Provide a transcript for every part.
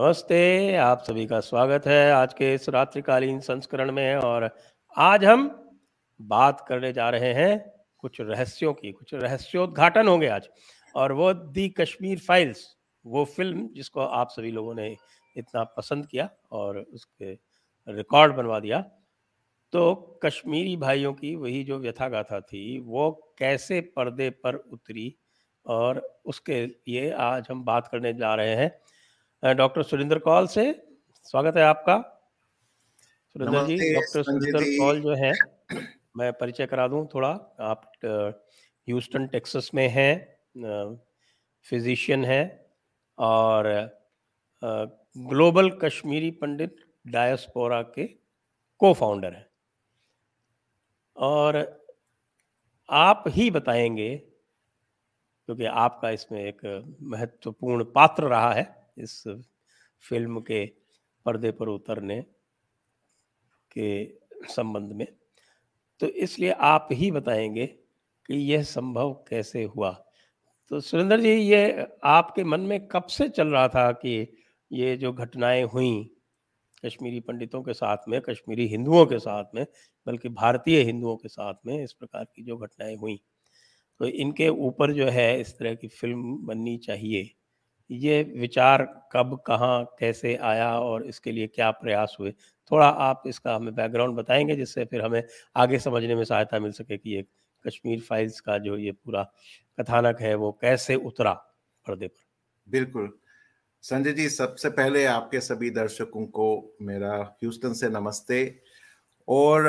नमस्ते आप सभी का स्वागत है आज के इस रात्रिकालीन संस्करण में और आज हम बात करने जा रहे हैं कुछ रहस्यों की कुछ रहस्योद्घाटन होंगे आज और वो दी कश्मीर फाइल्स वो फिल्म जिसको आप सभी लोगों ने इतना पसंद किया और उसके रिकॉर्ड बनवा दिया तो कश्मीरी भाइयों की वही जो व्यथा गाथा थी वो कैसे पर्दे पर उतरी और उसके लिए आज हम बात करने जा रहे हैं डॉक्टर सुरेंद्र कौल से स्वागत है आपका सुरेंद्र जी डॉक्टर सुरेंद्र कौल जो है मैं परिचय करा दूं थोड़ा आप ह्यूस्टन टेक्सस में हैं फिजिशियन हैं और ग्लोबल कश्मीरी पंडित डायस्पोरा के को फाउंडर हैं और आप ही बताएंगे क्योंकि आपका इसमें एक महत्वपूर्ण पात्र रहा है इस फिल्म के पर्दे पर उतरने के संबंध में तो इसलिए आप ही बताएंगे कि यह संभव कैसे हुआ तो सुरेंद्र जी ये आपके मन में कब से चल रहा था कि ये जो घटनाएं हुई कश्मीरी पंडितों के साथ में कश्मीरी हिंदुओं के साथ में बल्कि भारतीय हिंदुओं के साथ में इस प्रकार की जो घटनाएं हुई तो इनके ऊपर जो है इस तरह की फिल्म बननी चाहिए ये विचार कब कहाँ कैसे आया और इसके लिए क्या प्रयास हुए थोड़ा आप इसका हमें बैकग्राउंड बताएंगे जिससे फिर हमें आगे समझने में सहायता मिल सके कि ये कश्मीर फाइल्स का जो ये पूरा कथानक है वो कैसे उतरा पर्दे पर बिल्कुल संजय जी सबसे पहले आपके सभी दर्शकों को मेरा ह्यूस्टन से नमस्ते और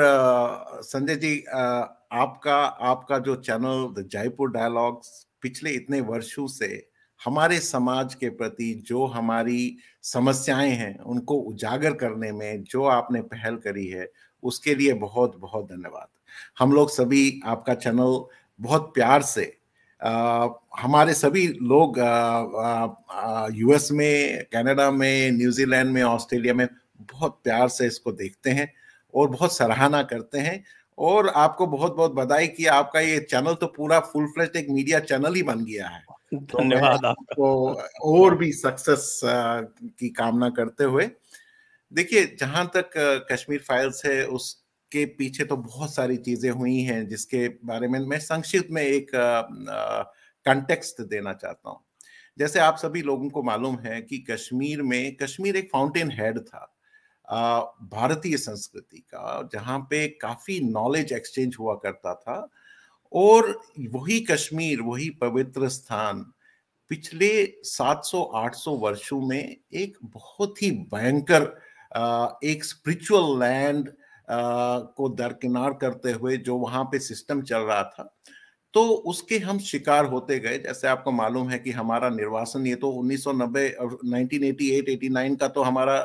संजय जी आपका आपका जो चैनल द जयपुर डायलॉग्स पिछले इतने वर्षों से हमारे समाज के प्रति जो हमारी समस्याएं हैं उनको उजागर करने में जो आपने पहल करी है उसके लिए बहुत बहुत धन्यवाद हम लोग सभी आपका चैनल बहुत प्यार से आ, हमारे सभी लोग यूएस में कनाडा में न्यूजीलैंड में ऑस्ट्रेलिया में बहुत प्यार से इसको देखते हैं और बहुत सराहना करते हैं और आपको बहुत बहुत बधाई कि आपका ये चैनल तो पूरा फुल फ्लेज एक मीडिया चैनल ही बन गया है तो धन्यवाद तो आपको और भी सक्सेस uh, की कामना करते हुए देखिए जहां तक uh, कश्मीर फाइल्स है उसके पीछे तो बहुत सारी चीजें हुई हैं जिसके बारे में मैं संक्षिप्त में एक कंटेक्स्ट uh, देना चाहता हूँ जैसे आप सभी लोगों को मालूम है कि कश्मीर में कश्मीर एक फाउंटेन हेड था भारतीय संस्कृति का जहां पे काफी नॉलेज एक्सचेंज हुआ करता था और वही कश्मीर वही पवित्र स्थान पिछले 700-800 वर्षों में एक बहुत ही भयंकर एक स्पिरिचुअल लैंड को दरकिनार करते हुए जो वहां पे सिस्टम चल रहा था तो उसके हम शिकार होते गए जैसे आपको मालूम है कि हमारा निर्वासन ये तो 1990 1988 89 का तो हमारा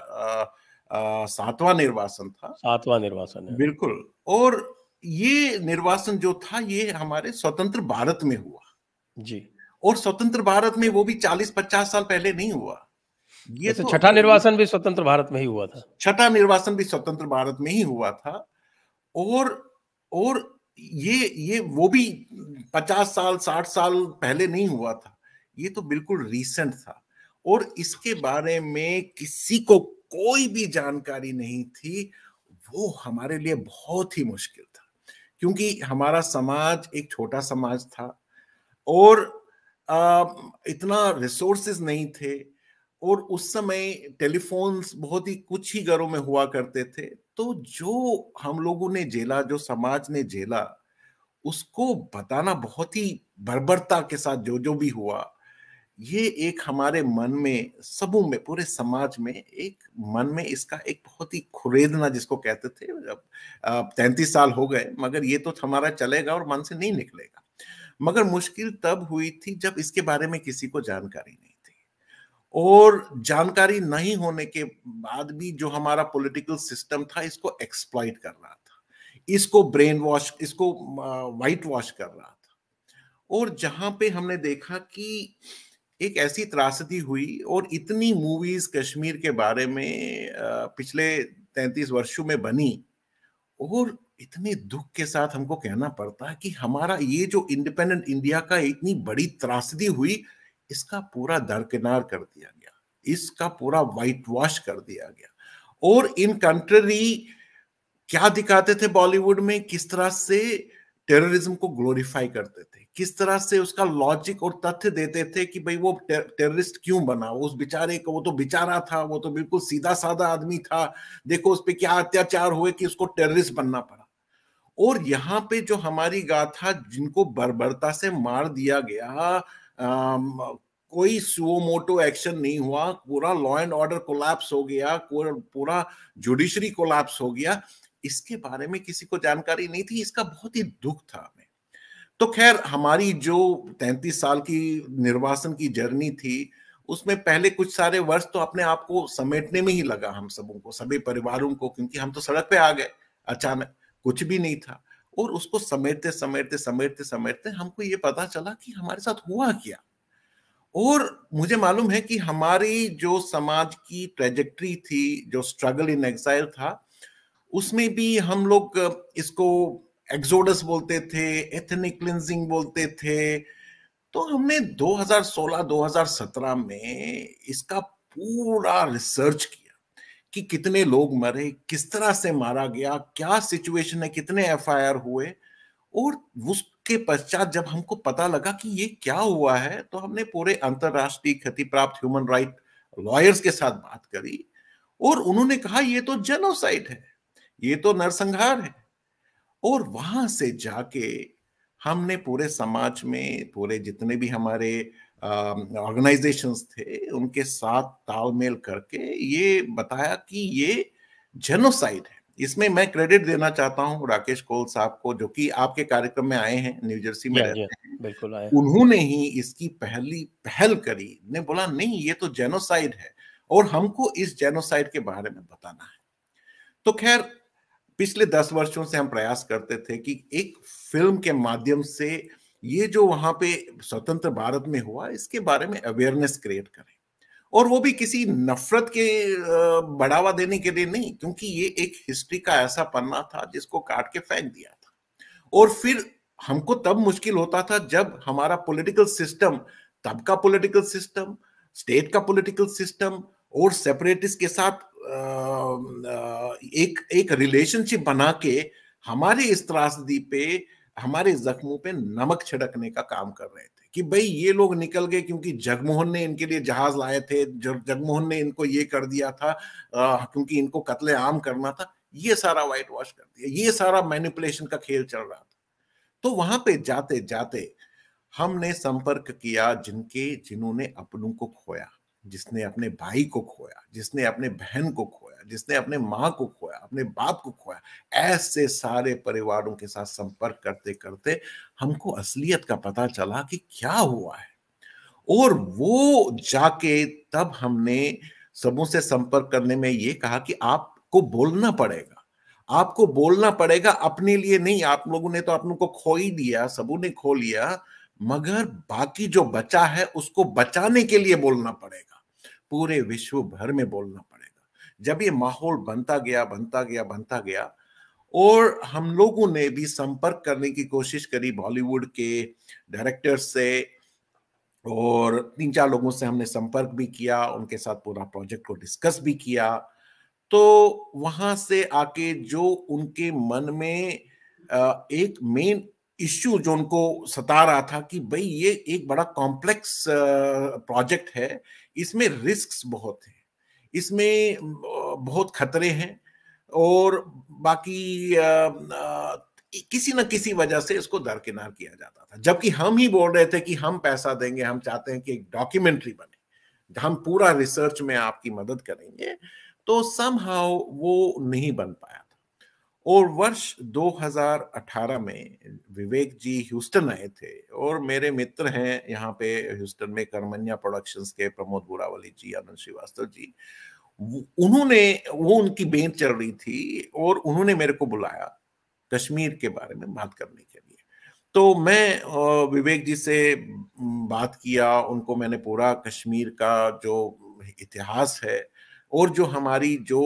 सातवां निर्वासन था सातवां निर्वासन है बिल्कुल और ये निर्वासन जो था ये हमारे स्वतंत्र भारत में हुआ जी और स्वतंत्र भारत में वो भी चालीस पचास साल पहले नहीं हुआ ये अच्छा, तो छठा निर्वासन भी स्वतंत्र भारत में ही हुआ था छठा निर्वासन भी स्वतंत्र भारत में ही हुआ था और और ये ये वो भी पचास साल साठ साल पहले नहीं हुआ था ये तो बिल्कुल रीसेंट था और इसके बारे में किसी को कोई भी जानकारी नहीं थी वो हमारे लिए बहुत ही मुश्किल क्योंकि हमारा समाज एक छोटा समाज था और आ, इतना रिसोर्सेज नहीं थे और उस समय टेलीफोन्स बहुत ही कुछ ही घरों में हुआ करते थे तो जो हम लोगों ने झेला जो समाज ने झेला उसको बताना बहुत ही बर्बरता के साथ जो जो भी हुआ ये एक हमारे मन में सबों में पूरे समाज में एक मन में इसका एक बहुत ही खुरेदना जिसको कहते थे जब तैंतीस साल हो गए मगर ये तो हमारा चलेगा और मन से नहीं निकलेगा मगर मुश्किल तब हुई थी जब इसके बारे में किसी को जानकारी नहीं थी और जानकारी नहीं होने के बाद भी जो हमारा पॉलिटिकल सिस्टम था इसको एक्सप्लाइट कर रहा था इसको ब्रेन वॉश इसको वाइट वॉश कर रहा था और जहां पे हमने देखा कि एक ऐसी त्रासदी हुई और इतनी मूवीज कश्मीर के बारे में पिछले तैंतीस वर्षों में बनी और इतने दुख के साथ हमको कहना पड़ता है कि हमारा ये जो इंडिपेंडेंट इंडिया का इतनी बड़ी त्रासदी हुई इसका पूरा दरकिनार कर दिया गया इसका पूरा वाइट वॉश कर दिया गया और इन कंट्री क्या दिखाते थे बॉलीवुड में किस तरह से टेररिज्म को ग्लोरीफाई करते थे किस तरह से उसका लॉजिक और तथ्य देते थे कि भाई वो टेररिस्ट क्यों बना उस बेचारे को वो तो बेचारा था वो तो बिल्कुल सीधा साधा आदमी था देखो उस पर क्या अत्याचार हुए कि उसको टेररिस्ट बनना पड़ा और यहाँ पे जो हमारी गाथा जिनको बर्बरता से मार दिया गया आ, कोई सुओमोटो एक्शन नहीं हुआ पूरा लॉ एंड ऑर्डर कोलैप्स हो गया पूरा जुडिशरी कोलैप्स हो गया इसके बारे में किसी को जानकारी नहीं थी इसका बहुत ही दुख था तो खैर हमारी जो तैंतीस साल की निर्वासन की जर्नी थी उसमें पहले कुछ सारे वर्ष तो अपने आप को समेटने में ही लगा हम सबों को सभी परिवारों को क्योंकि हम तो सड़क पे आ गए अचानक कुछ भी नहीं था और उसको समेटते समेटते समेटते समेटते हमको ये पता चला कि हमारे साथ हुआ क्या और मुझे मालूम है कि हमारी जो समाज की ट्रेजेक्ट्री थी जो स्ट्रगल इन एग्जाइल था उसमें भी हम लोग इसको एक्सोडस बोलते थे एथनिक क्लिनजिंग बोलते थे तो हमने 2016-2017 में इसका पूरा रिसर्च किया कि कितने लोग मरे किस तरह से मारा गया क्या सिचुएशन है कितने एफआईआर हुए और उसके पश्चात जब हमको पता लगा कि ये क्या हुआ है तो हमने पूरे अंतरराष्ट्रीय क्षति प्राप्त ह्यूमन राइट लॉयर्स के साथ बात करी और उन्होंने कहा ये तो जेनोसाइड है ये तो नरसंहार है और वहां से जाके हमने पूरे समाज में पूरे जितने भी हमारे ऑर्गेनाइजेशंस थे उनके साथ तालमेल करके ये बताया कि ये जेनोसाइड है इसमें मैं क्रेडिट देना चाहता हूँ राकेश कोल साहब को जो कि आपके कार्यक्रम में आए हैं न्यू जर्सी में हाँ रहते हाँ, हैं बिल्कुल आए उन्होंने ही इसकी पहली पहल करी ने बोला नहीं ये तो जेनोसाइड है और हमको इस जेनोसाइड के बारे में बताना है तो खैर पिछले दस वर्षों से हम प्रयास करते थे कि एक फिल्म के माध्यम से ये जो वहां पे स्वतंत्र भारत में हुआ इसके बारे में अवेयरनेस क्रिएट करें और वो भी किसी नफरत के बढ़ावा देने के लिए नहीं क्योंकि ये एक हिस्ट्री का ऐसा पन्ना था जिसको काट के फेंक दिया था और फिर हमको तब मुश्किल होता था जब हमारा पॉलिटिकल सिस्टम तब का पॉलिटिकल सिस्टम स्टेट का पॉलिटिकल सिस्टम और सेपरेटिस्ट के साथ एक एक रिलेशनशिप बना के हमारे इस त्रासदी पे हमारे जख्मों पे नमक छिड़कने का काम कर रहे थे कि भाई ये लोग निकल गए क्योंकि जगमोहन ने इनके लिए जहाज लाए थे जगमोहन ने इनको ये कर दिया था क्योंकि इनको कत्ले आम करना था ये सारा व्हाइट वॉश कर दिया ये सारा मैनिपुलेशन का खेल चल रहा था तो वहां पे जाते जाते हमने संपर्क किया जिनके जिन्होंने अपनों को खोया जिसने अपने भाई को खोया जिसने अपने बहन को खोया जिसने अपने माँ को खोया अपने बाप को खोया ऐसे सारे परिवारों के साथ संपर्क करते करते हमको असलियत का पता चला कि क्या हुआ है और वो जाके तब हमने सबों से संपर्क करने में ये कहा कि आपको बोलना पड़ेगा आपको बोलना पड़ेगा अपने लिए नहीं आप लोगों ने तो आप लोगों को खो ही दिया सबू ने खो लिया मगर बाकी जो बचा है उसको बचाने के लिए बोलना पड़ेगा पूरे विश्व भर में बोलना पड़ेगा जब ये माहौल बनता गया बनता गया बनता गया और हम लोगों ने भी संपर्क करने की कोशिश करी बॉलीवुड के डायरेक्टर से और तीन चार लोगों से हमने संपर्क भी किया उनके साथ पूरा प्रोजेक्ट को डिस्कस भी किया तो वहां से आके जो उनके मन में एक मेन इश्यू जो उनको सता रहा था कि भाई ये एक बड़ा कॉम्प्लेक्स प्रोजेक्ट है इसमें रिस्क बहुत हैं इसमें बहुत खतरे हैं और बाकी आ, आ, किसी न किसी वजह से इसको दरकिनार किया जाता था जबकि हम ही बोल रहे थे कि हम पैसा देंगे हम चाहते हैं कि एक डॉक्यूमेंट्री बने हम पूरा रिसर्च में आपकी मदद करेंगे तो सम वो नहीं बन पाया और वर्ष 2018 में विवेक जी ह्यूस्टन आए थे और मेरे मित्र हैं यहाँ पे ह्यूस्टन में कर्मन्या प्रोडक्शंस के प्रमोद बोरावली जी आनंद श्रीवास्तव जी उन्होंने वो उनकी बेंच चल रही थी और उन्होंने मेरे को बुलाया कश्मीर के बारे में बात करने के लिए तो मैं विवेक जी से बात किया उनको मैंने पूरा कश्मीर का जो इतिहास है और जो हमारी जो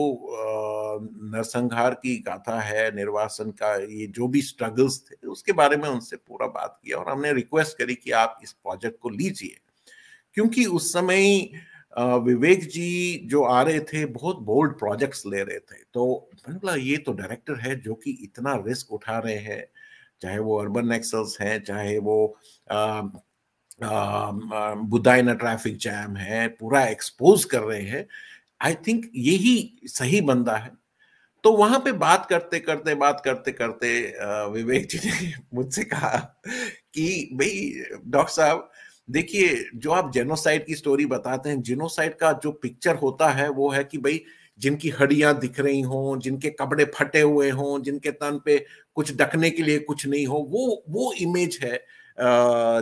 नरसंहार की गाथा है निर्वासन का ये जो भी स्ट्रगल्स थे उसके बारे में उनसे पूरा बात किया और हमने रिक्वेस्ट करी कि आप इस प्रोजेक्ट को लीजिए क्योंकि उस समय विवेक जी जो आ रहे थे बहुत बोल्ड प्रोजेक्ट्स ले रहे थे तो मैंने बोला ये तो डायरेक्टर है जो कि इतना रिस्क उठा रहे हैं चाहे वो अर्बन एक्सल्स हैं चाहे वो बुदायना ट्रैफिक जैम है पूरा एक्सपोज कर रहे हैं आई थिंक यही सही बंदा है तो वहां पे बात करते करते बात करते करते विवेक जी ने मुझसे कहा कि भाई डॉक्टर साहब देखिए जो आप जेनोसाइड की स्टोरी बताते हैं जेनोसाइड का जो पिक्चर होता है वो है कि भाई जिनकी हड्डियां दिख रही हों जिनके कपड़े फटे हुए हों जिनके तन पे कुछ डकने के लिए कुछ नहीं हो वो वो इमेज है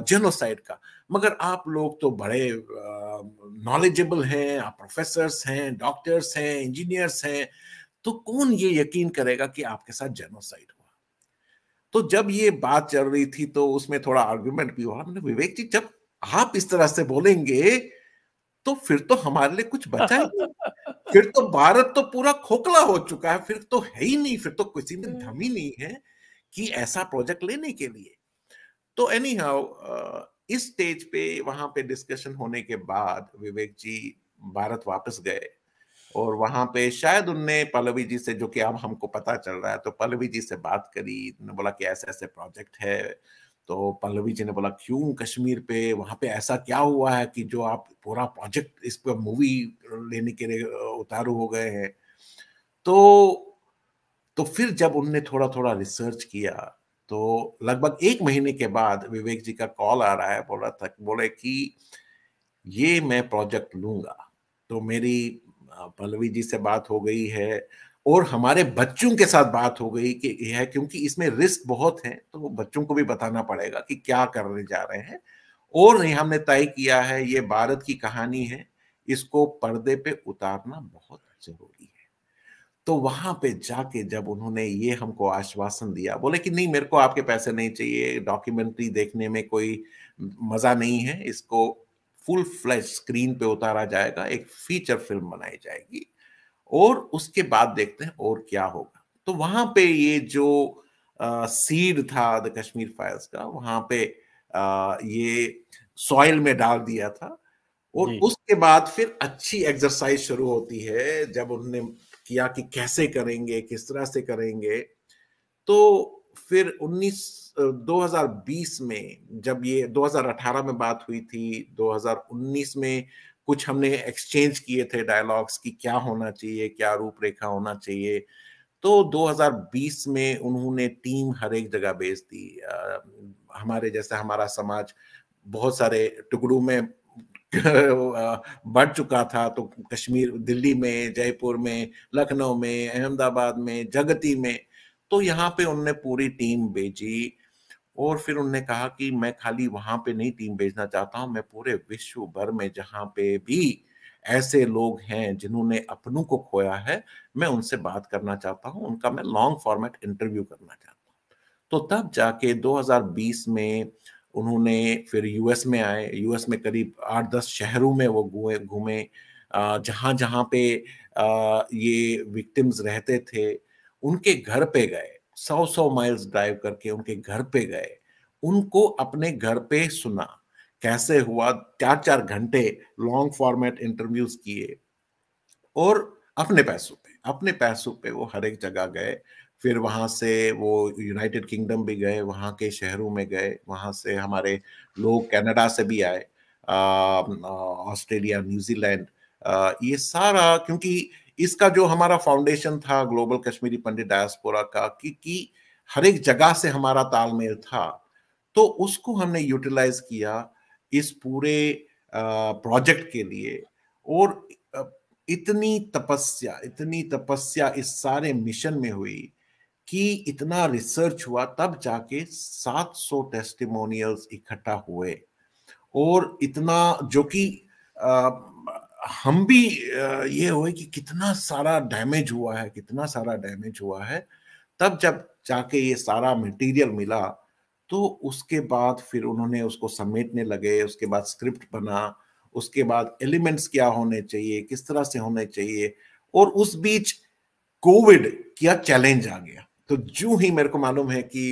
जेनोसाइड का मगर आप लोग तो बड़े नॉलेजेबल हैं आप प्रोफेसर्स हैं डॉक्टर्स हैं इंजीनियर्स हैं तो कौन ये यकीन करेगा कि आपके साथ जेनोसाइड हुआ तो जब ये बात चल रही थी तो उसमें थोड़ा आर्ग्यूमेंट भी हुआ मैंने विवेक जी जब आप इस तरह से बोलेंगे तो फिर तो हमारे लिए कुछ बचा ही फिर तो भारत तो पूरा खोखला हो चुका है फिर तो है ही नहीं फिर तो किसी में हम्म। धमी नहीं है कि ऐसा प्रोजेक्ट लेने के लिए तो एनी हाउ इस स्टेज पे वहां पे डिस्कशन होने के बाद विवेक जी भारत वापस गए और वहां पे शायद उनने पल्लवी जी से जो कि अब हमको पता चल रहा है तो पल्लवी जी से बात करी उन्होंने बोला कि ऐसे ऐसे प्रोजेक्ट है तो पल्लवी जी ने बोला क्यों कश्मीर पे वहां पे ऐसा क्या हुआ है कि जो आप पूरा प्रोजेक्ट इस पर मूवी लेने के लिए उतारू हो गए हैं तो तो फिर जब उनने थोड़ा थोड़ा रिसर्च किया तो लगभग एक महीने के बाद विवेक जी का कॉल आ रहा है बोला था बोले कि ये मैं प्रोजेक्ट लूंगा तो मेरी पल्लवी जी से बात हो गई है और हमारे बच्चों के साथ बात हो गई कि यह है क्योंकि इसमें रिस्क बहुत है तो बच्चों को भी बताना पड़ेगा कि क्या करने जा रहे हैं और नहीं हमने तय किया है ये भारत की कहानी है इसको पर्दे पे उतारना बहुत जरूरी है तो वहां पे जाके जब उन्होंने ये हमको आश्वासन दिया बोले कि नहीं मेरे को आपके पैसे नहीं चाहिए डॉक्यूमेंट्री देखने में कोई मजा नहीं है इसको फुल फ्लैश स्क्रीन पे उतारा जाएगा एक फीचर फिल्म बनाई जाएगी और उसके बाद देखते हैं और क्या होगा तो वहां पे ये जो आ, सीड था द कश्मीर फाइल्स का वहां पे आ, ये सॉइल में डाल दिया था और उसके बाद फिर अच्छी एक्सरसाइज शुरू होती है जब उन्होंने किया कि कैसे करेंगे किस तरह से करेंगे तो फिर 19 2020 में जब ये 2018 में बात हुई थी 2019 में कुछ हमने एक्सचेंज किए थे डायलॉग्स की क्या होना चाहिए क्या रूपरेखा होना चाहिए तो 2020 में उन्होंने टीम हर एक जगह भेज दी हमारे जैसे हमारा समाज बहुत सारे टुकड़ों में बढ़ चुका था तो कश्मीर दिल्ली में जयपुर में लखनऊ में अहमदाबाद में जगती में तो यहाँ पे उनने पूरी टीम भेजी और फिर उनने कहा कि मैं खाली वहां पे नहीं टीम भेजना चाहता हूँ मैं पूरे विश्व भर में जहाँ पे भी ऐसे लोग हैं जिन्होंने अपनों को खोया है मैं उनसे बात करना चाहता हूँ उनका मैं लॉन्ग फॉर्मेट इंटरव्यू करना चाहता हूँ तो तब जाके 2020 में उन्होंने फिर यूएस में आए यूएस में करीब आठ दस शहरों में वो घूमे घूमे जहाँ जहाँ पे ये विक्टिम्स रहते थे उनके घर पे गए सौ सौ माइल्स ड्राइव करके उनके घर पे गए उनको अपने घर पे सुना कैसे हुआ चार चार घंटे लॉन्ग फॉर्मेट इंटरव्यूज किए और अपने पैसों पे अपने पैसों पे वो हर एक जगह गए फिर वहाँ से वो यूनाइटेड किंगडम भी गए वहाँ के शहरों में गए वहाँ से हमारे लोग कनाडा से भी आए ऑस्ट्रेलिया न्यूजीलैंड ये सारा क्योंकि इसका जो हमारा फाउंडेशन था ग्लोबल कश्मीरी पंडित डायस्पोरा का कि, कि हर एक जगह से हमारा तालमेल था तो उसको हमने यूटिलाइज किया इस पूरे प्रोजेक्ट के लिए और इतनी तपस्या इतनी तपस्या इस सारे मिशन में हुई कि इतना रिसर्च हुआ तब जाके 700 टेस्टिमोनियल्स इकट्ठा हुए और इतना जो कि हम भी ये हुए कि कितना सारा डैमेज हुआ है कितना सारा डैमेज हुआ है तब जब जाके ये सारा मटेरियल मिला तो उसके बाद फिर उन्होंने उसको समेटने लगे उसके बाद स्क्रिप्ट बना उसके बाद एलिमेंट्स क्या होने चाहिए किस तरह से होने चाहिए और उस बीच कोविड क्या चैलेंज आ गया तो जू ही मेरे को मालूम है कि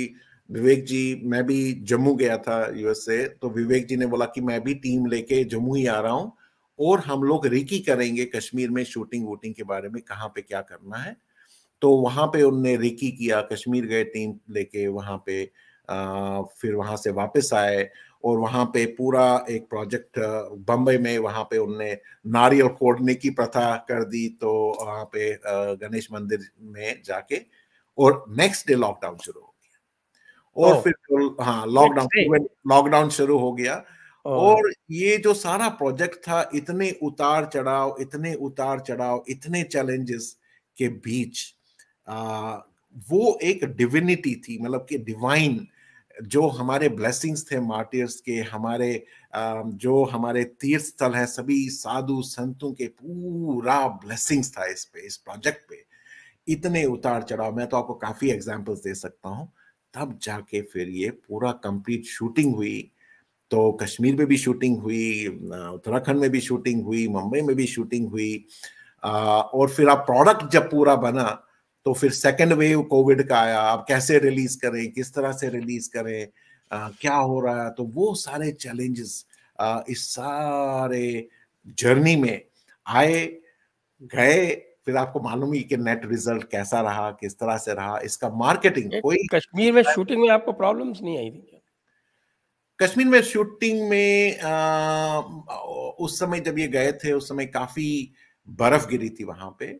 विवेक जी मैं भी जम्मू गया था यूएस से तो विवेक जी ने बोला कि मैं भी टीम लेके जम्मू ही आ रहा हूँ और हम लोग रिकी करेंगे कश्मीर में शूटिंग वूटिंग के बारे में कहाँ पे क्या करना है तो वहां पे उनने रिकी किया कश्मीर गए टीम लेके वहां पे आ, फिर वहां से वापस आए और वहां पे पूरा एक प्रोजेक्ट बम्बई में वहां पे उनने नारियल फोड़ने की प्रथा कर दी तो वहाँ पे गणेश मंदिर में जाके और नेक्स्ट डे लॉकडाउन शुरू हो गया और oh. फिर तो, हाँ लॉकडाउन लॉकडाउन शुरू हो गया oh. और ये जो सारा प्रोजेक्ट था इतने उतार चढ़ाव इतने उतार चढ़ाव इतने चैलेंजेस के बीच आ, वो एक डिविनिटी थी मतलब कि डिवाइन जो हमारे ब्लेसिंग्स थे मार्टियर्स के हमारे जो हमारे तीर्थ स्थल है सभी साधु संतों के पूरा ब्लेसिंग्स था इस पे इस प्रोजेक्ट पे इतने उतार चढ़ाव मैं तो आपको काफी एग्जाम्पल्स दे सकता हूँ तब जाके फिर ये पूरा कंप्लीट शूटिंग हुई तो कश्मीर में भी शूटिंग हुई उत्तराखंड में भी शूटिंग हुई मुंबई में भी शूटिंग हुई और फिर आप प्रोडक्ट जब पूरा बना तो फिर सेकेंड वेव कोविड का आया आप कैसे रिलीज करें किस तरह से रिलीज करें आ, क्या हो रहा है तो वो सारे चैलेंजेस इस सारे जर्नी में आए गए फिर आपको मालूम ही कि नेट रिजल्ट कैसा रहा किस तरह से रहा इसका मार्केटिंग कोई कश्मीर में शूटिंग में आपको प्रॉब्लम्स नहीं आई थी कश्मीर में शूटिंग में आ, उस समय जब ये गए थे उस समय काफी बर्फ गिरी थी वहां पे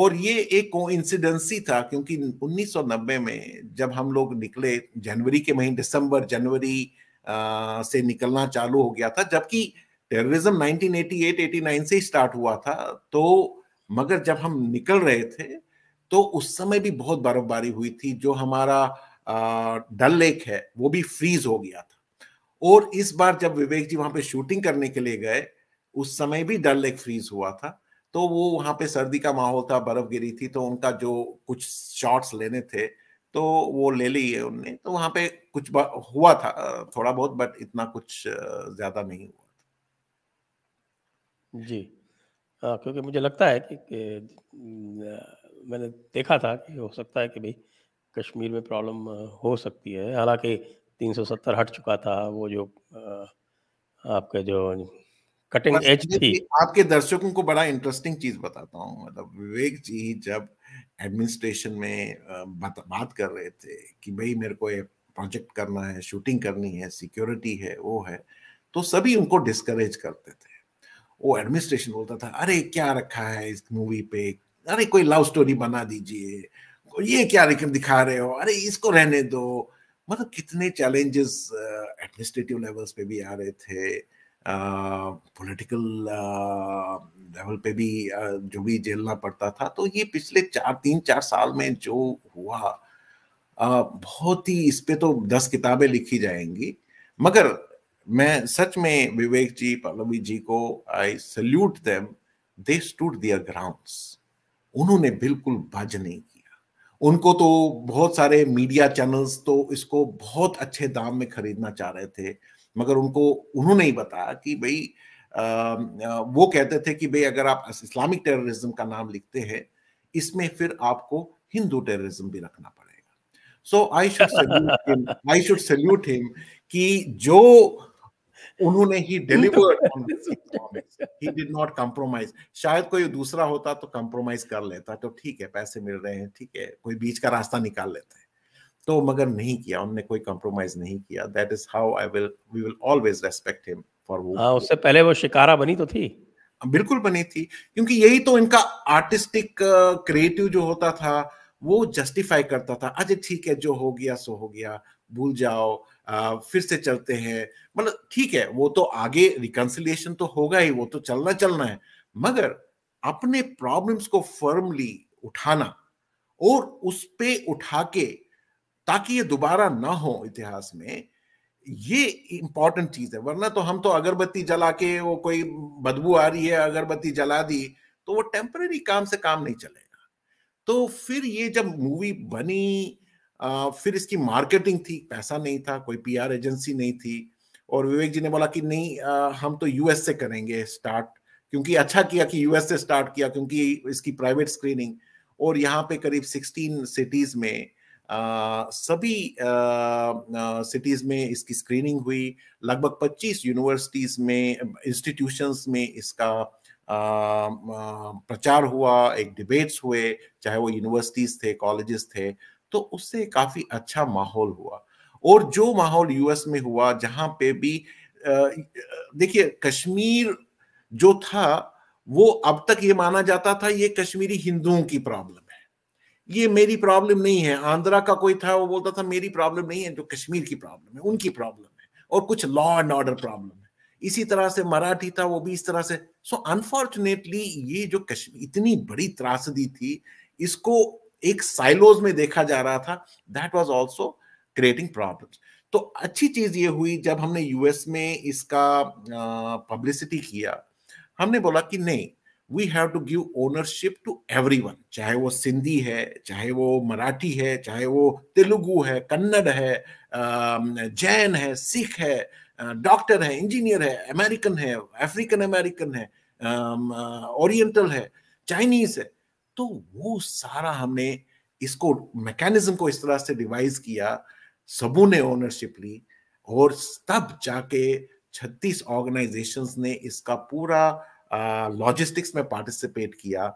और ये एक इंसिडेंसी था क्योंकि 1990 में जब हम लोग निकले जनवरी के महीने दिसंबर जनवरी से निकलना चालू हो गया था जबकि टेररिज्म 1988-89 से ही स्टार्ट हुआ था तो मगर जब हम निकल रहे थे तो उस समय भी बहुत बर्फबारी हुई थी जो हमारा डल लेक है वो भी फ्रीज हो गया था और इस बार जब विवेक जी वहां पे शूटिंग करने के लिए गए उस समय भी डल लेक फ्रीज हुआ था तो वो वहां पे सर्दी का माहौल था बर्फ गिरी थी तो उनका जो कुछ शॉट्स लेने थे तो वो ले लिए उनने तो वहां पे कुछ हुआ था थोड़ा बहुत बट इतना कुछ ज्यादा नहीं हुआ था जी आ, क्योंकि मुझे लगता है कि कि, मैंने देखा था कि हो सकता है कि भाई कश्मीर में प्रॉब्लम हो सकती है। हालाँकि 370 हट चुका था, वो जो आ, आपके जो कटिंग एज थी। आपके दर्शकों को बड़ा इंटरेस्टिंग चीज़ बताता हूँ मतलब विवेक जी जब एडमिनिस्ट्रेशन में बात, बात कर रहे थे कि भाई मेरे को एक प्रोजेक्ट करना है, शूटिंग करनी है, सिक्योरिटी है, वो है, तो सभी उनको डिस्करेज करते थे। वो एडमिनिस्ट्रेशन बोलता था अरे क्या रखा है इस मूवी पे अरे कोई लव स्टोरी बना दीजिए ये क्या दिखा रहे हो अरे इसको रहने दो मतलब कितने चैलेंजेस एडमिनिस्ट्रेटिव लेवल्स पे भी आ रहे थे पॉलिटिकल uh, लेवल uh, पे भी uh, जो भी झेलना पड़ता था तो ये पिछले चार तीन चार साल में जो हुआ बहुत ही इस पे तो दस किताबें लिखी जाएंगी मगर मैं सच में विवेक जी पल्लवी जी को I salute them they stood their grounds उन्होंने बिल्कुल भज नहीं किया उनको तो बहुत सारे मीडिया चैनल्स तो इसको बहुत अच्छे दाम में खरीदना चाह रहे थे मगर उनको उन्होंने ही बताया कि भाई वो कहते थे कि भाई अगर आप इस्लामिक टेररिज्म का नाम लिखते हैं इसमें फिर आपको हिंदू टेररिज्म भी रखना पड़ेगा so I should I should salute him कि जो उन्होंने he delivered on promise he did not compromise शायद कोई दूसरा होता तो कॉम्प्रोमाइज कर लेता तो ठीक है पैसे मिल रहे हैं ठीक है कोई बीच का रास्ता निकाल लेते हैं तो मगर नहीं किया उनने कोई कंप्रोमाइज नहीं किया that is how I will we will always respect him for वो हां उससे पहले वो शिकारा बनी तो थी बिल्कुल बनी थी क्योंकि यही तो इनका आर्टिस्टिक क्रिएटिव जो होता था वो जस्टिफाई करता था अजय ठीक है जो हो गया सो हो गया भूल जाओ फिर से चलते हैं मतलब ठीक है वो तो आगे रिकन्सिलियेशन तो होगा ही वो तो चलना चलना है मगर अपने प्रॉब्लम्स को फर्मली उठाना और उस पे उठा के ताकि ये दोबारा ना हो इतिहास में ये इंपॉर्टेंट चीज है वरना तो हम तो अगरबत्ती जला के वो कोई बदबू आ रही है अगरबत्ती जला दी तो वो टेम्पररी काम से काम नहीं चलेगा तो फिर ये जब मूवी बनी फिर इसकी मार्केटिंग थी पैसा नहीं था कोई पीआर एजेंसी नहीं थी और विवेक जी ने बोला कि नहीं हम तो यूएस से करेंगे स्टार्ट क्योंकि अच्छा किया कि यूएस से स्टार्ट किया क्योंकि इसकी प्राइवेट स्क्रीनिंग और यहाँ पे करीब 16 सिटीज में आ, सभी सिटीज में इसकी स्क्रीनिंग हुई लगभग 25 यूनिवर्सिटीज में इंस्टीट्यूशंस में इसका प्रचार हुआ एक डिबेट्स हुए चाहे वो यूनिवर्सिटीज थे कॉलेजेस थे तो उससे काफी अच्छा माहौल हुआ और जो माहौल यूएस में हुआ जहां पे भी देखिए कश्मीर जो था वो अब तक ये माना जाता था ये कश्मीरी हिंदुओं की प्रॉब्लम है ये मेरी प्रॉब्लम नहीं है आंध्रा का कोई था वो बोलता था मेरी प्रॉब्लम नहीं है जो कश्मीर की प्रॉब्लम है उनकी प्रॉब्लम है और कुछ लॉ एंड ऑर्डर प्रॉब्लम है इसी तरह से मराठी था वो भी इस तरह से सो so, अनफॉर्चुनेटली ये जो कश्मीर इतनी बड़ी त्रासदी थी इसको एक साइलोज में देखा जा रहा था that was also creating problems तो अच्छी चीज ये हुई जब हमने यूएस में इसका पब्लिसिटी किया हमने बोला कि नहीं we have to give ownership to every चाहे वो सिंधी है चाहे वो मराठी है चाहे वो तेलुगु है कन्नड़ है जैन है सिख है डॉक्टर है इंजीनियर है अमेरिकन है अफ्रीकन अमेरिकन है ओरिएंटल है चाइनीज है तो वो सारा हमने इसको मैकेनिज्म को इस तरह से डिवाइज किया सबों ने ओनरशिप ली और तब जाके 36 ऑर्गेनाइजेशंस ने इसका पूरा लॉजिस्टिक्स में पार्टिसिपेट किया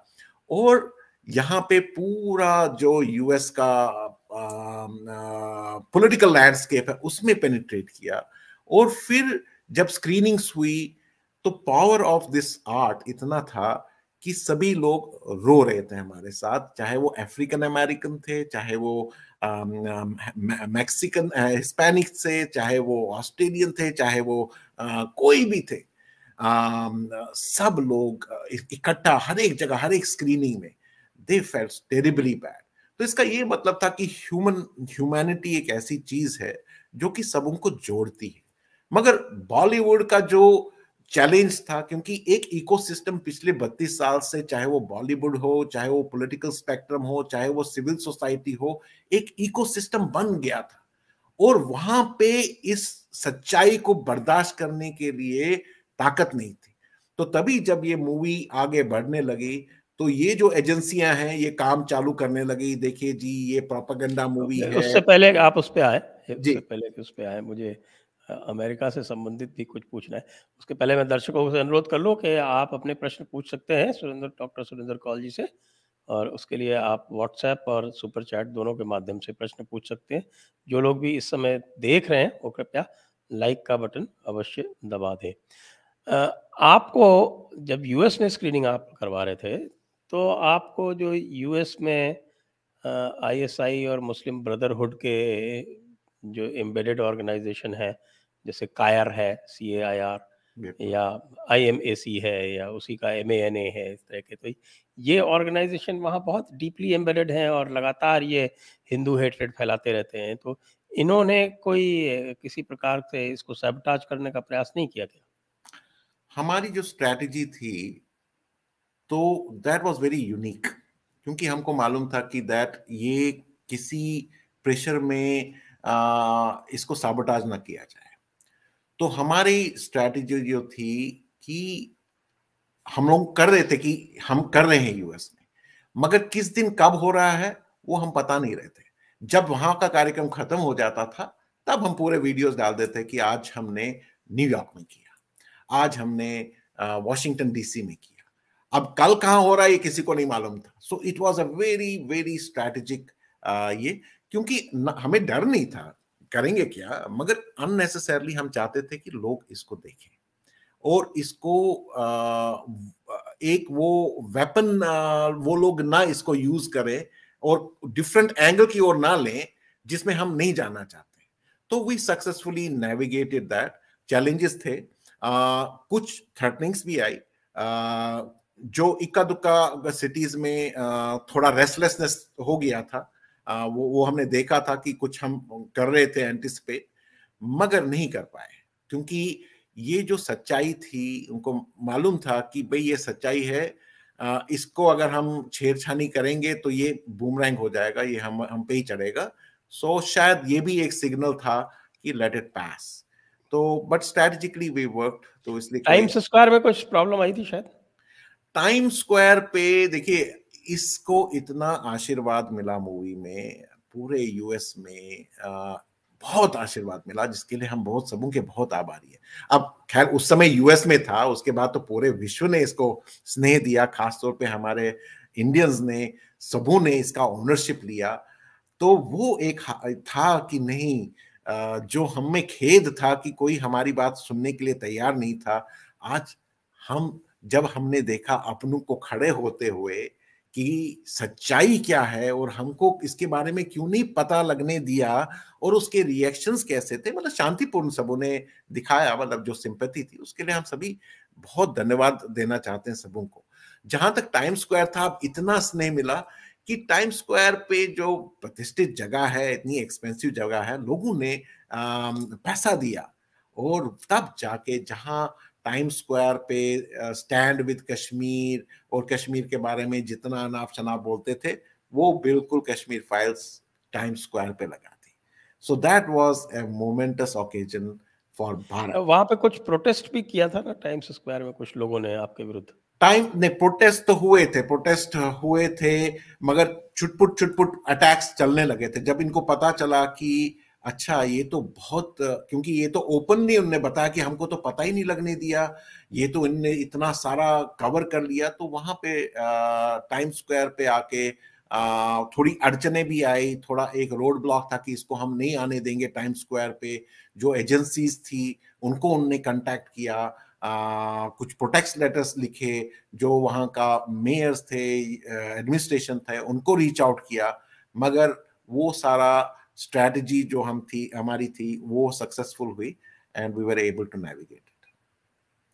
और यहाँ पे पूरा जो यूएस का पॉलिटिकल लैंडस्केप है उसमें पेनिट्रेट किया और फिर जब स्क्रीनिंग्स हुई तो पावर ऑफ दिस आर्ट इतना था कि सभी लोग रो रहे थे हमारे साथ चाहे वो अफ्रीकन अमेरिकन थे चाहे वो मैक्सिकन हिस्पैनिक थे चाहे वो ऑस्ट्रेलियन थे चाहे वो आ, कोई भी थे आ, सब लोग इकट्ठा हर एक जगह हर एक स्क्रीनिंग में दे फेल्स टेरिबली बैड तो इसका ये मतलब था कि ह्यूमन ह्यूमैनिटी एक ऐसी चीज है जो कि सबों को जोड़ती है मगर बॉलीवुड का जो चैलेंज था क्योंकि एक इकोसिस्टम पिछले बत्तीस साल से चाहे वो बॉलीवुड हो चाहे वो पॉलिटिकल स्पेक्ट्रम हो चाहे वो सिविल सोसाइटी हो एक इकोसिस्टम बन गया था और वहां पे इस सच्चाई को बर्दाश्त करने के लिए ताकत नहीं थी तो तभी जब ये मूवी आगे बढ़ने लगी तो ये जो एजेंसियां हैं ये काम चालू करने लगी देखिए जी ये प्रोपागेंडा मूवी है उससे पहले आप उस पर आए जी पहले उस पर आए मुझे अमेरिका से संबंधित भी कुछ पूछना है उसके पहले मैं दर्शकों से अनुरोध कर लूँ कि आप अपने प्रश्न पूछ सकते हैं सुरेंद्र डॉक्टर सुरेंद्र कौल जी से और उसके लिए आप व्हाट्सएप और सुपर चैट दोनों के माध्यम से प्रश्न पूछ सकते हैं जो लोग भी इस समय देख रहे हैं वो कृपया लाइक का बटन अवश्य दबा दें आपको जब यूएस में स्क्रीनिंग आप करवा रहे थे तो आपको जो यूएस में आईएसआई और मुस्लिम ब्रदरहुड के जो एम्बेडेड ऑर्गेनाइजेशन है जैसे कायर है सी ए आई आर या आई एम ए सी है या उसी का एम ए एन ए है इस तरह के तो ये ऑर्गेनाइजेशन वहाँ बहुत डीपली एम्बेडेड हैं और लगातार ये हिंदू हेटरेट फैलाते रहते हैं तो इन्होंने कोई किसी प्रकार से इसको सैबटाज करने का प्रयास नहीं किया क्या हमारी जो स्ट्रैटेजी थी तो दैट वाज वेरी यूनिक क्योंकि हमको मालूम था कि दैट ये किसी प्रेशर में आ, इसको साबोटाज ना किया जाए तो हमारी स्ट्रैटेजी जो थी कि हम लोग कर रहे थे कि हम कर रहे हैं यूएस में मगर किस दिन कब हो रहा है वो हम पता नहीं रहते जब वहां का कार्यक्रम खत्म हो जाता था तब हम पूरे वीडियोस डाल देते कि आज हमने न्यूयॉर्क में किया आज हमने वॉशिंगटन डीसी में किया अब कल कहाँ हो रहा है ये किसी को नहीं मालूम था so it was a very very strategic ये क्योंकि हमें डर नहीं था करेंगे क्या मगर अननेसेसरली हम चाहते थे कि लोग इसको देखें और इसको एक वो वेपन वो लोग ना इसको यूज करें और डिफरेंट एंगल की ओर ना लें जिसमें हम नहीं जाना चाहते तो we successfully navigated that challenges थे कुछ थ्रेटनिंग्स भी आई जो इक्का दुक्का सिटीज में थोड़ा रेस्टलेसनेस हो गया था आ, वो वो हमने देखा था कि कुछ हम कर रहे थे एंटिसिपेट मगर नहीं कर पाए क्योंकि ये जो सच्चाई थी उनको मालूम था कि भाई ये सच्चाई है इसको अगर हम छेड़छानी करेंगे तो ये बूमरैंग हो जाएगा ये हम हम पे ही चढ़ेगा सो so, शायद ये भी एक सिग्नल था कि लेट इट पास तो बट स्ट्रेटेजिकली वी वर्क तो इसलिए टाइम स्क्वायर में कुछ प्रॉब्लम आई थी शायद टाइम स्क्वायर पे देखिए इसको इतना आशीर्वाद मिला मूवी में पूरे यूएस में आ, बहुत आशीर्वाद मिला जिसके लिए हम बहुत सबों के बहुत आभारी है अब खैर उस समय यूएस में था उसके बाद तो पूरे विश्व ने इसको स्नेह दिया खासतौर पे हमारे इंडियंस ने सबों ने इसका ओनरशिप लिया तो वो एक था कि नहीं जो हम में खेद था कि कोई हमारी बात सुनने के लिए तैयार नहीं था आज हम जब हमने देखा अपनों को खड़े होते हुए कि सच्चाई क्या है और हमको इसके बारे में क्यों नहीं पता लगने दिया और उसके रिएक्शंस कैसे थे मतलब शांतिपूर्ण सबों ने दिखाया मतलब जो सिंपति थी उसके लिए हम सभी बहुत धन्यवाद देना चाहते हैं सबों को जहां तक टाइम स्क्वायर था अब इतना स्नेह मिला कि टाइम स्क्वायर पे जो प्रतिष्ठित जगह है इतनी एक्सपेंसिव जगह है लोगों ने पैसा दिया और तब जाके जहां टाइम स्क्वायर पे स्टैंड विद कश्मीर और कश्मीर के बारे में जितना अनाप शनाप बोलते थे वो बिल्कुल कश्मीर फाइल्स टाइम स्क्वायर पे लगा दी so that was a momentous occasion for Bharat वहां पे कुछ प्रोटेस्ट भी किया था ना टाइम्स स्क्वायर में कुछ लोगों ने आपके विरुद्ध टाइम ने प्रोटेस्ट तो हुए थे प्रोटेस्ट हुए थे मगर छुटपुट छुटपुट अटैक्स चलने लगे थे जब इनको पता चला कि अच्छा ये तो बहुत क्योंकि ये तो ओपनली उनने बताया कि हमको तो पता ही नहीं लगने दिया ये तो इनने इतना सारा कवर कर लिया तो वहाँ पे टाइम स्क्वायर पे आके आ, थोड़ी अड़चने भी आई थोड़ा एक रोड ब्लॉक था कि इसको हम नहीं आने देंगे टाइम स्क्वायर पे जो एजेंसीज थी उनको उनने कॉन्टेक्ट किया आ, कुछ प्रोटेक्ट लेटर्स लिखे जो वहाँ का मेयर्स थे एडमिनिस्ट्रेशन थे उनको रीच आउट किया मगर वो सारा स्ट्रैटेजी जो हम थी हमारी थी वो सक्सेसफुल हुई and we were able to navigate it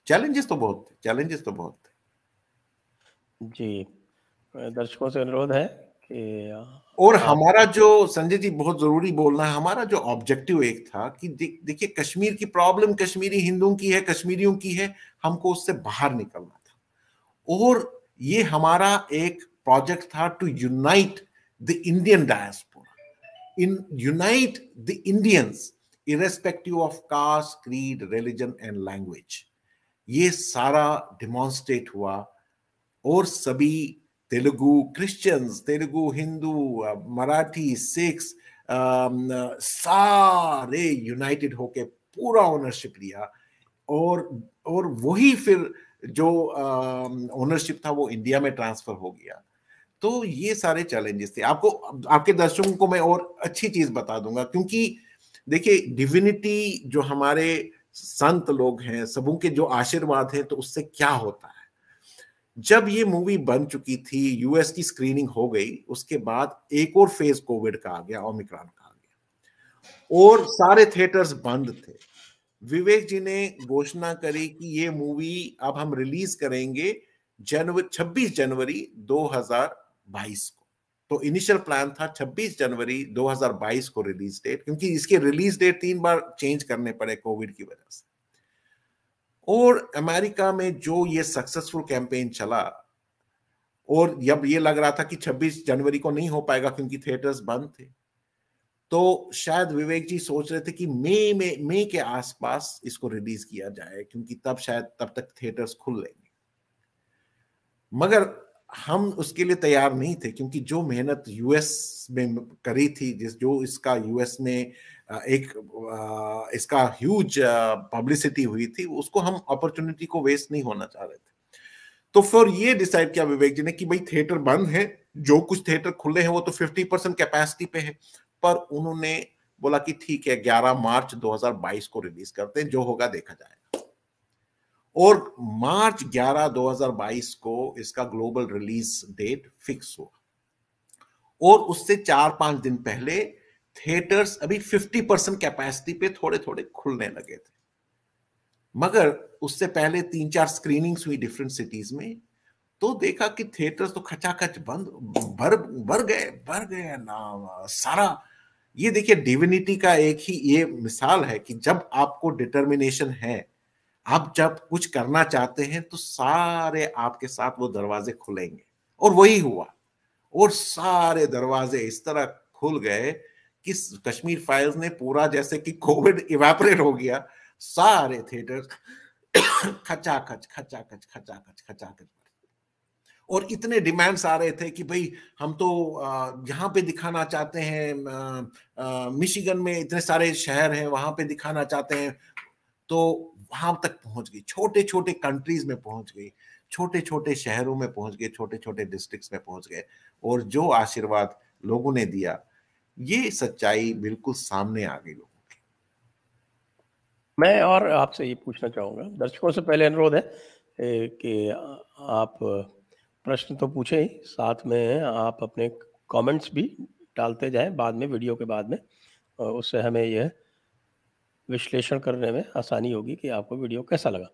challenges तो बहुत थे चैलेंजेस तो बहुत थे जी दर्शकों से अनुरोध है कि और हमारा जो संजय जी बहुत जरूरी बोलना है हमारा जो ऑब्जेक्टिव एक था कि देखिए कश्मीर की प्रॉब्लम कश्मीरी हिंदुओं की है कश्मीरियों की है हमको उससे बाहर निकलना था और ये हमारा एक प्रोजेक्ट था to unite the Indian diaspora in unite the Indians irrespective of caste, creed, religion and language. ये सारा डिमॉन्स्ट्रेट हुआ और सभी तेलुगु क्रिश्चियंस तेलुगु हिंदू मराठी सिक्स सारे यूनाइटेड होके पूरा ओनरशिप लिया और और वही फिर जो ओनरशिप था वो इंडिया में ट्रांसफर हो गया तो ये सारे चैलेंजेस थे आपको आपके दर्शकों को मैं और अच्छी चीज बता दूंगा क्योंकि देखिए डिविनिटी जो हमारे संत लोग हैं सबों के जो आशीर्वाद है तो उससे क्या होता है जब ये मूवी बन चुकी थी यूएस की स्क्रीनिंग हो गई उसके बाद एक और फेज कोविड का आ गया ओमिक्रॉन का आ गया और सारे थिएटर्स बंद थे विवेक जी ने घोषणा करी कि ये मूवी अब हम रिलीज करेंगे जनवरी 26 जनवरी 2022 को तो इनिशियल प्लान था 26 जनवरी 2022 को रिलीज डेट क्योंकि इसके रिलीज डेट तीन बार चेंज करने पड़े कोविड की वजह से और अमेरिका में जो ये सक्सेसफुल कैंपेन चला और जब ये लग रहा था कि 26 जनवरी को नहीं हो पाएगा क्योंकि थिएटर्स बंद थे तो शायद विवेक जी सोच रहे थे कि मई में मई के आसपास इसको रिलीज किया जाए क्योंकि तब शायद तब तक थिएटर्स खुल लेंगे मगर हम उसके लिए तैयार नहीं थे क्योंकि जो मेहनत यूएस में करी थी जिस जो इसका यूएस में एक इसका ह्यूज पब्लिसिटी हुई थी उसको हम अपॉर्चुनिटी को वेस्ट नहीं होना चाह रहे थे तो फिर ये डिसाइड किया विवेक जी ने कि भाई थिएटर बंद है जो कुछ थिएटर खुले हैं वो तो 50 परसेंट कैपेसिटी पे है पर उन्होंने बोला कि ठीक है 11 मार्च 2022 को रिलीज करते हैं जो होगा देखा जाए और मार्च 11 2022 को इसका ग्लोबल रिलीज डेट फिक्स हुआ और उससे चार पांच दिन पहले थिएटर्स अभी 50 परसेंट कैपेसिटी पे थोड़े थोड़े खुलने लगे थे मगर उससे पहले तीन चार स्क्रीनिंग्स हुई डिफरेंट सिटीज में तो देखा कि थिएटर्स तो खचाखच बंद भर भर गए भर गए ना सारा ये देखिए डिविनिटी का एक ही ये मिसाल है कि जब आपको डिटर्मिनेशन है आप जब कुछ करना चाहते हैं तो सारे आपके साथ वो दरवाजे खुलेंगे और वही हुआ और सारे दरवाजे इस तरह खुल गए कि कश्मीर फाइल्स ने पूरा जैसे कि कोविड इवेपरेट हो गया सारे थिएटर खचाखच खचाखच खचाखच खचाखच और इतने डिमांड्स आ रहे थे कि भाई हम तो यहाँ पे दिखाना चाहते हैं मिशिगन में इतने सारे शहर हैं वहां पे दिखाना चाहते हैं तो वहां तक पहुंच गई छोटे छोटे कंट्रीज में पहुंच गई छोटे छोटे शहरों में पहुंच गए छोटे छोटे डिस्ट्रिक्ट में पहुंच गए और जो आशीर्वाद लोगों ने दिया ये सच्चाई बिल्कुल सामने आ गई लोगों की मैं और आपसे ये पूछना चाहूंगा दर्शकों से पहले अनुरोध है कि आप प्रश्न तो पूछे ही साथ में आप अपने कमेंट्स भी डालते जाएं बाद में वीडियो के बाद में उससे हमें यह विश्लेषण करने में आसानी होगी कि आपको वीडियो कैसा लगा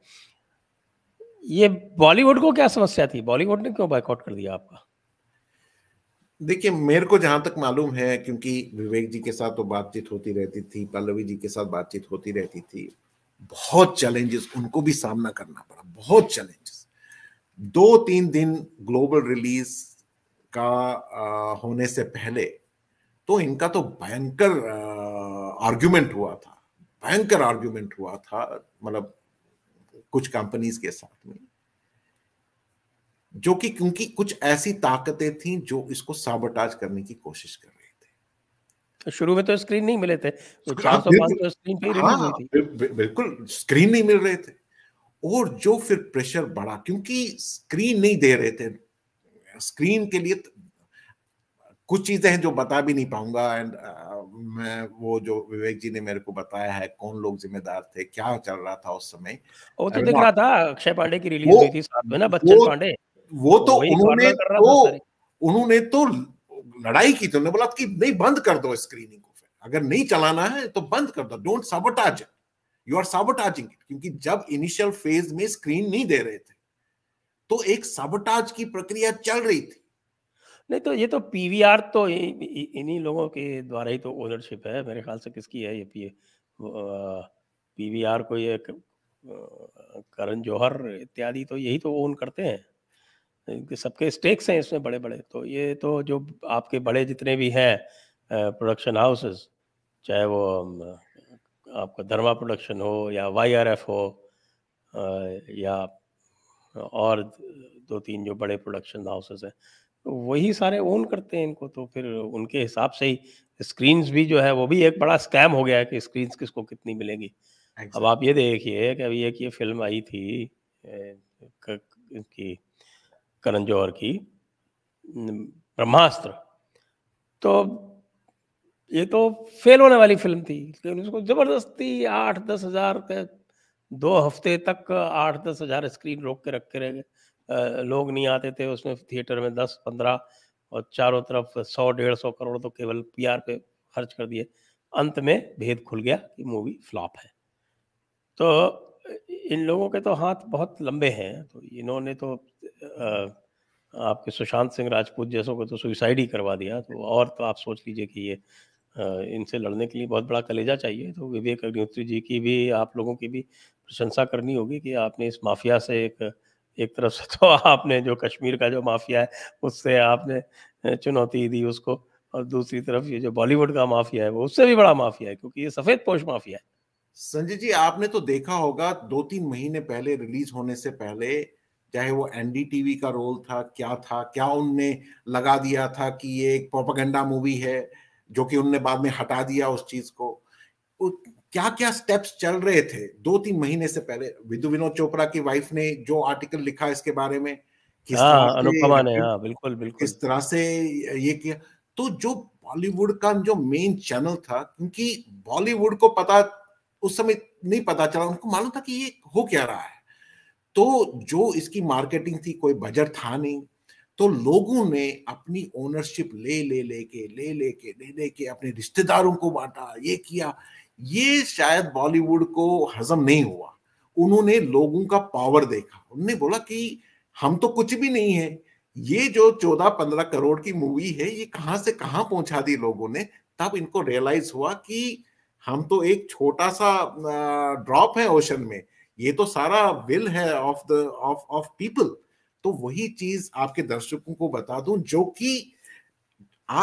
ये बॉलीवुड को क्या समस्या थी बॉलीवुड ने क्यों बाइकआउट कर दिया आपका देखिए मेरे को जहां तक मालूम है क्योंकि विवेक जी के साथ तो बातचीत होती रहती थी पल्लवी जी के साथ बातचीत होती रहती थी बहुत चैलेंजेस उनको भी सामना करना पड़ा बहुत चैलेंजेस दो तीन दिन ग्लोबल रिलीज का आ, होने से पहले तो इनका तो भयंकर आर्ग्यूमेंट हुआ था भयंकर आर्ग्यूमेंट हुआ था मतलब कुछ कंपनीज के साथ में जो कि क्योंकि कुछ ऐसी ताकतें थीं जो इसको साबटाज करने की कोशिश कर रहे थे तो शुरू में तो स्क्रीन नहीं मिले थे तो हाँ, बिल्कुल स्क्रीन हाँ, नहीं मिल रहे थे और जो फिर प्रेशर बढ़ा क्योंकि स्क्रीन नहीं दे रहे थे स्क्रीन के लिए कुछ चीजें हैं जो बता भी नहीं पाऊंगा एंड uh, मैं वो जो विवेक जी ने मेरे को बताया है कौन लोग जिम्मेदार थे क्या चल रहा था उस समय वो तो दिख रहा था अक्षय पांडे की रिलीज हुई थी साथ में ना बच्चन पांडे वो तो उन्होंने तो उन्होंने तो लड़ाई की तो बोला कि नहीं बंद कर दो स्क्रीनिंग को फिर अगर नहीं चलाना है तो बंद कर दो don't sabotage you are it क्योंकि जब इनिशियल फेज में स्क्रीन नहीं दे रहे थे तो एक सबोटाज की प्रक्रिया चल रही थी नहीं तो ये तो पीवीआर तो इन्हीं लोगों के द्वारा ही तो ओनरशिप है मेरे ख्याल से किसकी है ये पी पीवीआर को ये करण जौहर इत्यादि तो यही तो ओन करते हैं सबके स्टेक्स हैं इसमें बड़े बड़े तो ये तो जो आपके बड़े जितने भी हैं प्रोडक्शन हाउसेस चाहे वो आपका धर्मा प्रोडक्शन हो या वाई आर एफ हो या और दो तीन जो बड़े प्रोडक्शन हाउसेस हैं वही सारे ओन करते हैं इनको तो फिर उनके हिसाब से ही स्क्रीन भी जो है वो भी एक बड़ा स्कैम हो गया है कि स्क्रीन किसको कितनी मिलेंगी exactly. अब आप ये देखिए कि अभी एक ये फिल्म आई थी की करण जौहर की ब्रह्मास्त्र तो ये तो फेल होने वाली फिल्म थी लेकिन उसको जबरदस्ती आठ दस हजार के दो हफ्ते तक आठ दस हजार स्क्रीन रोक के रखे रह गए लोग नहीं आते थे उसमें थिएटर में दस पंद्रह और चारों तरफ सौ डेढ़ सौ करोड़ तो केवल पीआर पे खर्च कर दिए अंत में भेद खुल गया कि मूवी फ्लॉप है तो इन लोगों के तो हाथ बहुत लंबे हैं तो इन्होंने तो आपके सुशांत सिंह राजपूत जैसों को तो सुसाइड ही करवा दिया तो और तो आप सोच लीजिए कि ये इनसे लड़ने के लिए बहुत बड़ा कलेजा चाहिए तो विवेक अग्निहोत्री जी की भी आप लोगों की भी प्रशंसा करनी होगी कि आपने इस माफिया से एक एक तरफ से तो आपने जो कश्मीर का जो माफिया है उससे आपने चुनौती दी उसको और दूसरी तरफ ये जो बॉलीवुड का माफिया है वो उससे भी बड़ा माफिया है क्योंकि ये सफेद पोष माफिया है संजय जी आपने तो देखा होगा दो तीन महीने पहले रिलीज होने से पहले चाहे वो एनडीटीवी का रोल था क्या था क्या उनने लगा दिया था कि ये एक प्रोपागेंडा मूवी है जो कि उनने बाद में हटा दिया उस चीज को क्या क्या स्टेप्स चल रहे थे दो तीन महीने से पहले विधु विनोद चोपड़ा की वाइफ ने जो आर्टिकल लिखा इसके बारे में किस हाँ, तरह अनुपमा ने आ, हाँ, बिल्कुल बिल्कुल किस तरह से ये किया तो जो बॉलीवुड का जो मेन चैनल था क्योंकि बॉलीवुड को पता उस समय नहीं पता चला उनको मालूम था कि ये हो क्या रहा है तो जो इसकी मार्केटिंग थी कोई बजट था नहीं तो लोगों ने अपनी ओनरशिप ले ले लेके ले लेके ले लेके ले ले अपने रिश्तेदारों को बांटा ये किया ये शायद बॉलीवुड को हजम नहीं हुआ उन्होंने लोगों का पावर देखा उन्होंने बोला कि हम तो कुछ भी नहीं है ये जो चौदह पंद्रह करोड़ की मूवी है ये कहां से कहा पहुंचा दी लोगों ने तब इनको रियलाइज हुआ कि हम तो एक छोटा सा ड्रॉप है ओशन में ये तो सारा विल है of the of of people तो वही चीज आपके दर्शकों को बता दूं जो कि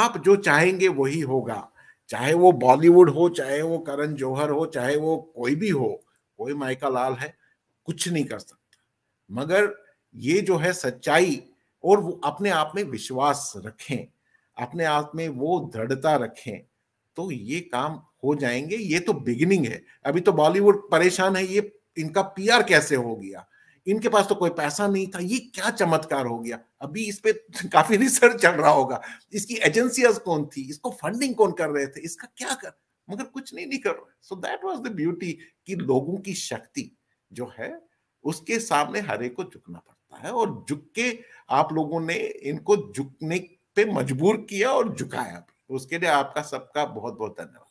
आप जो चाहेंगे वही होगा चाहे वो बॉलीवुड हो चाहे वो करण जौहर हो चाहे वो कोई भी हो कोई माइका लाल है कुछ नहीं कर सकता मगर ये जो है सच्चाई और वो अपने आप में विश्वास रखें अपने आप में वो दृढ़ता रखें तो ये काम हो जाएंगे ये तो बिगिनिंग है अभी तो बॉलीवुड परेशान है ये इनका पीआर कैसे हो गया इनके पास तो कोई पैसा नहीं था ये क्या चमत्कार हो गया अभी इस पर काफी रिसर्च चल रहा होगा इसकी एजेंसियां कौन थी इसको फंडिंग कौन कर रहे थे इसका क्या कर मगर कुछ नहीं नहीं कर रहे so that was the beauty कि लोगों की शक्ति जो है उसके सामने हरे को झुकना पड़ता है और झुक के आप लोगों ने इनको झुकने पे मजबूर किया और झुकाया उसके लिए आपका सबका बहुत बहुत धन्यवाद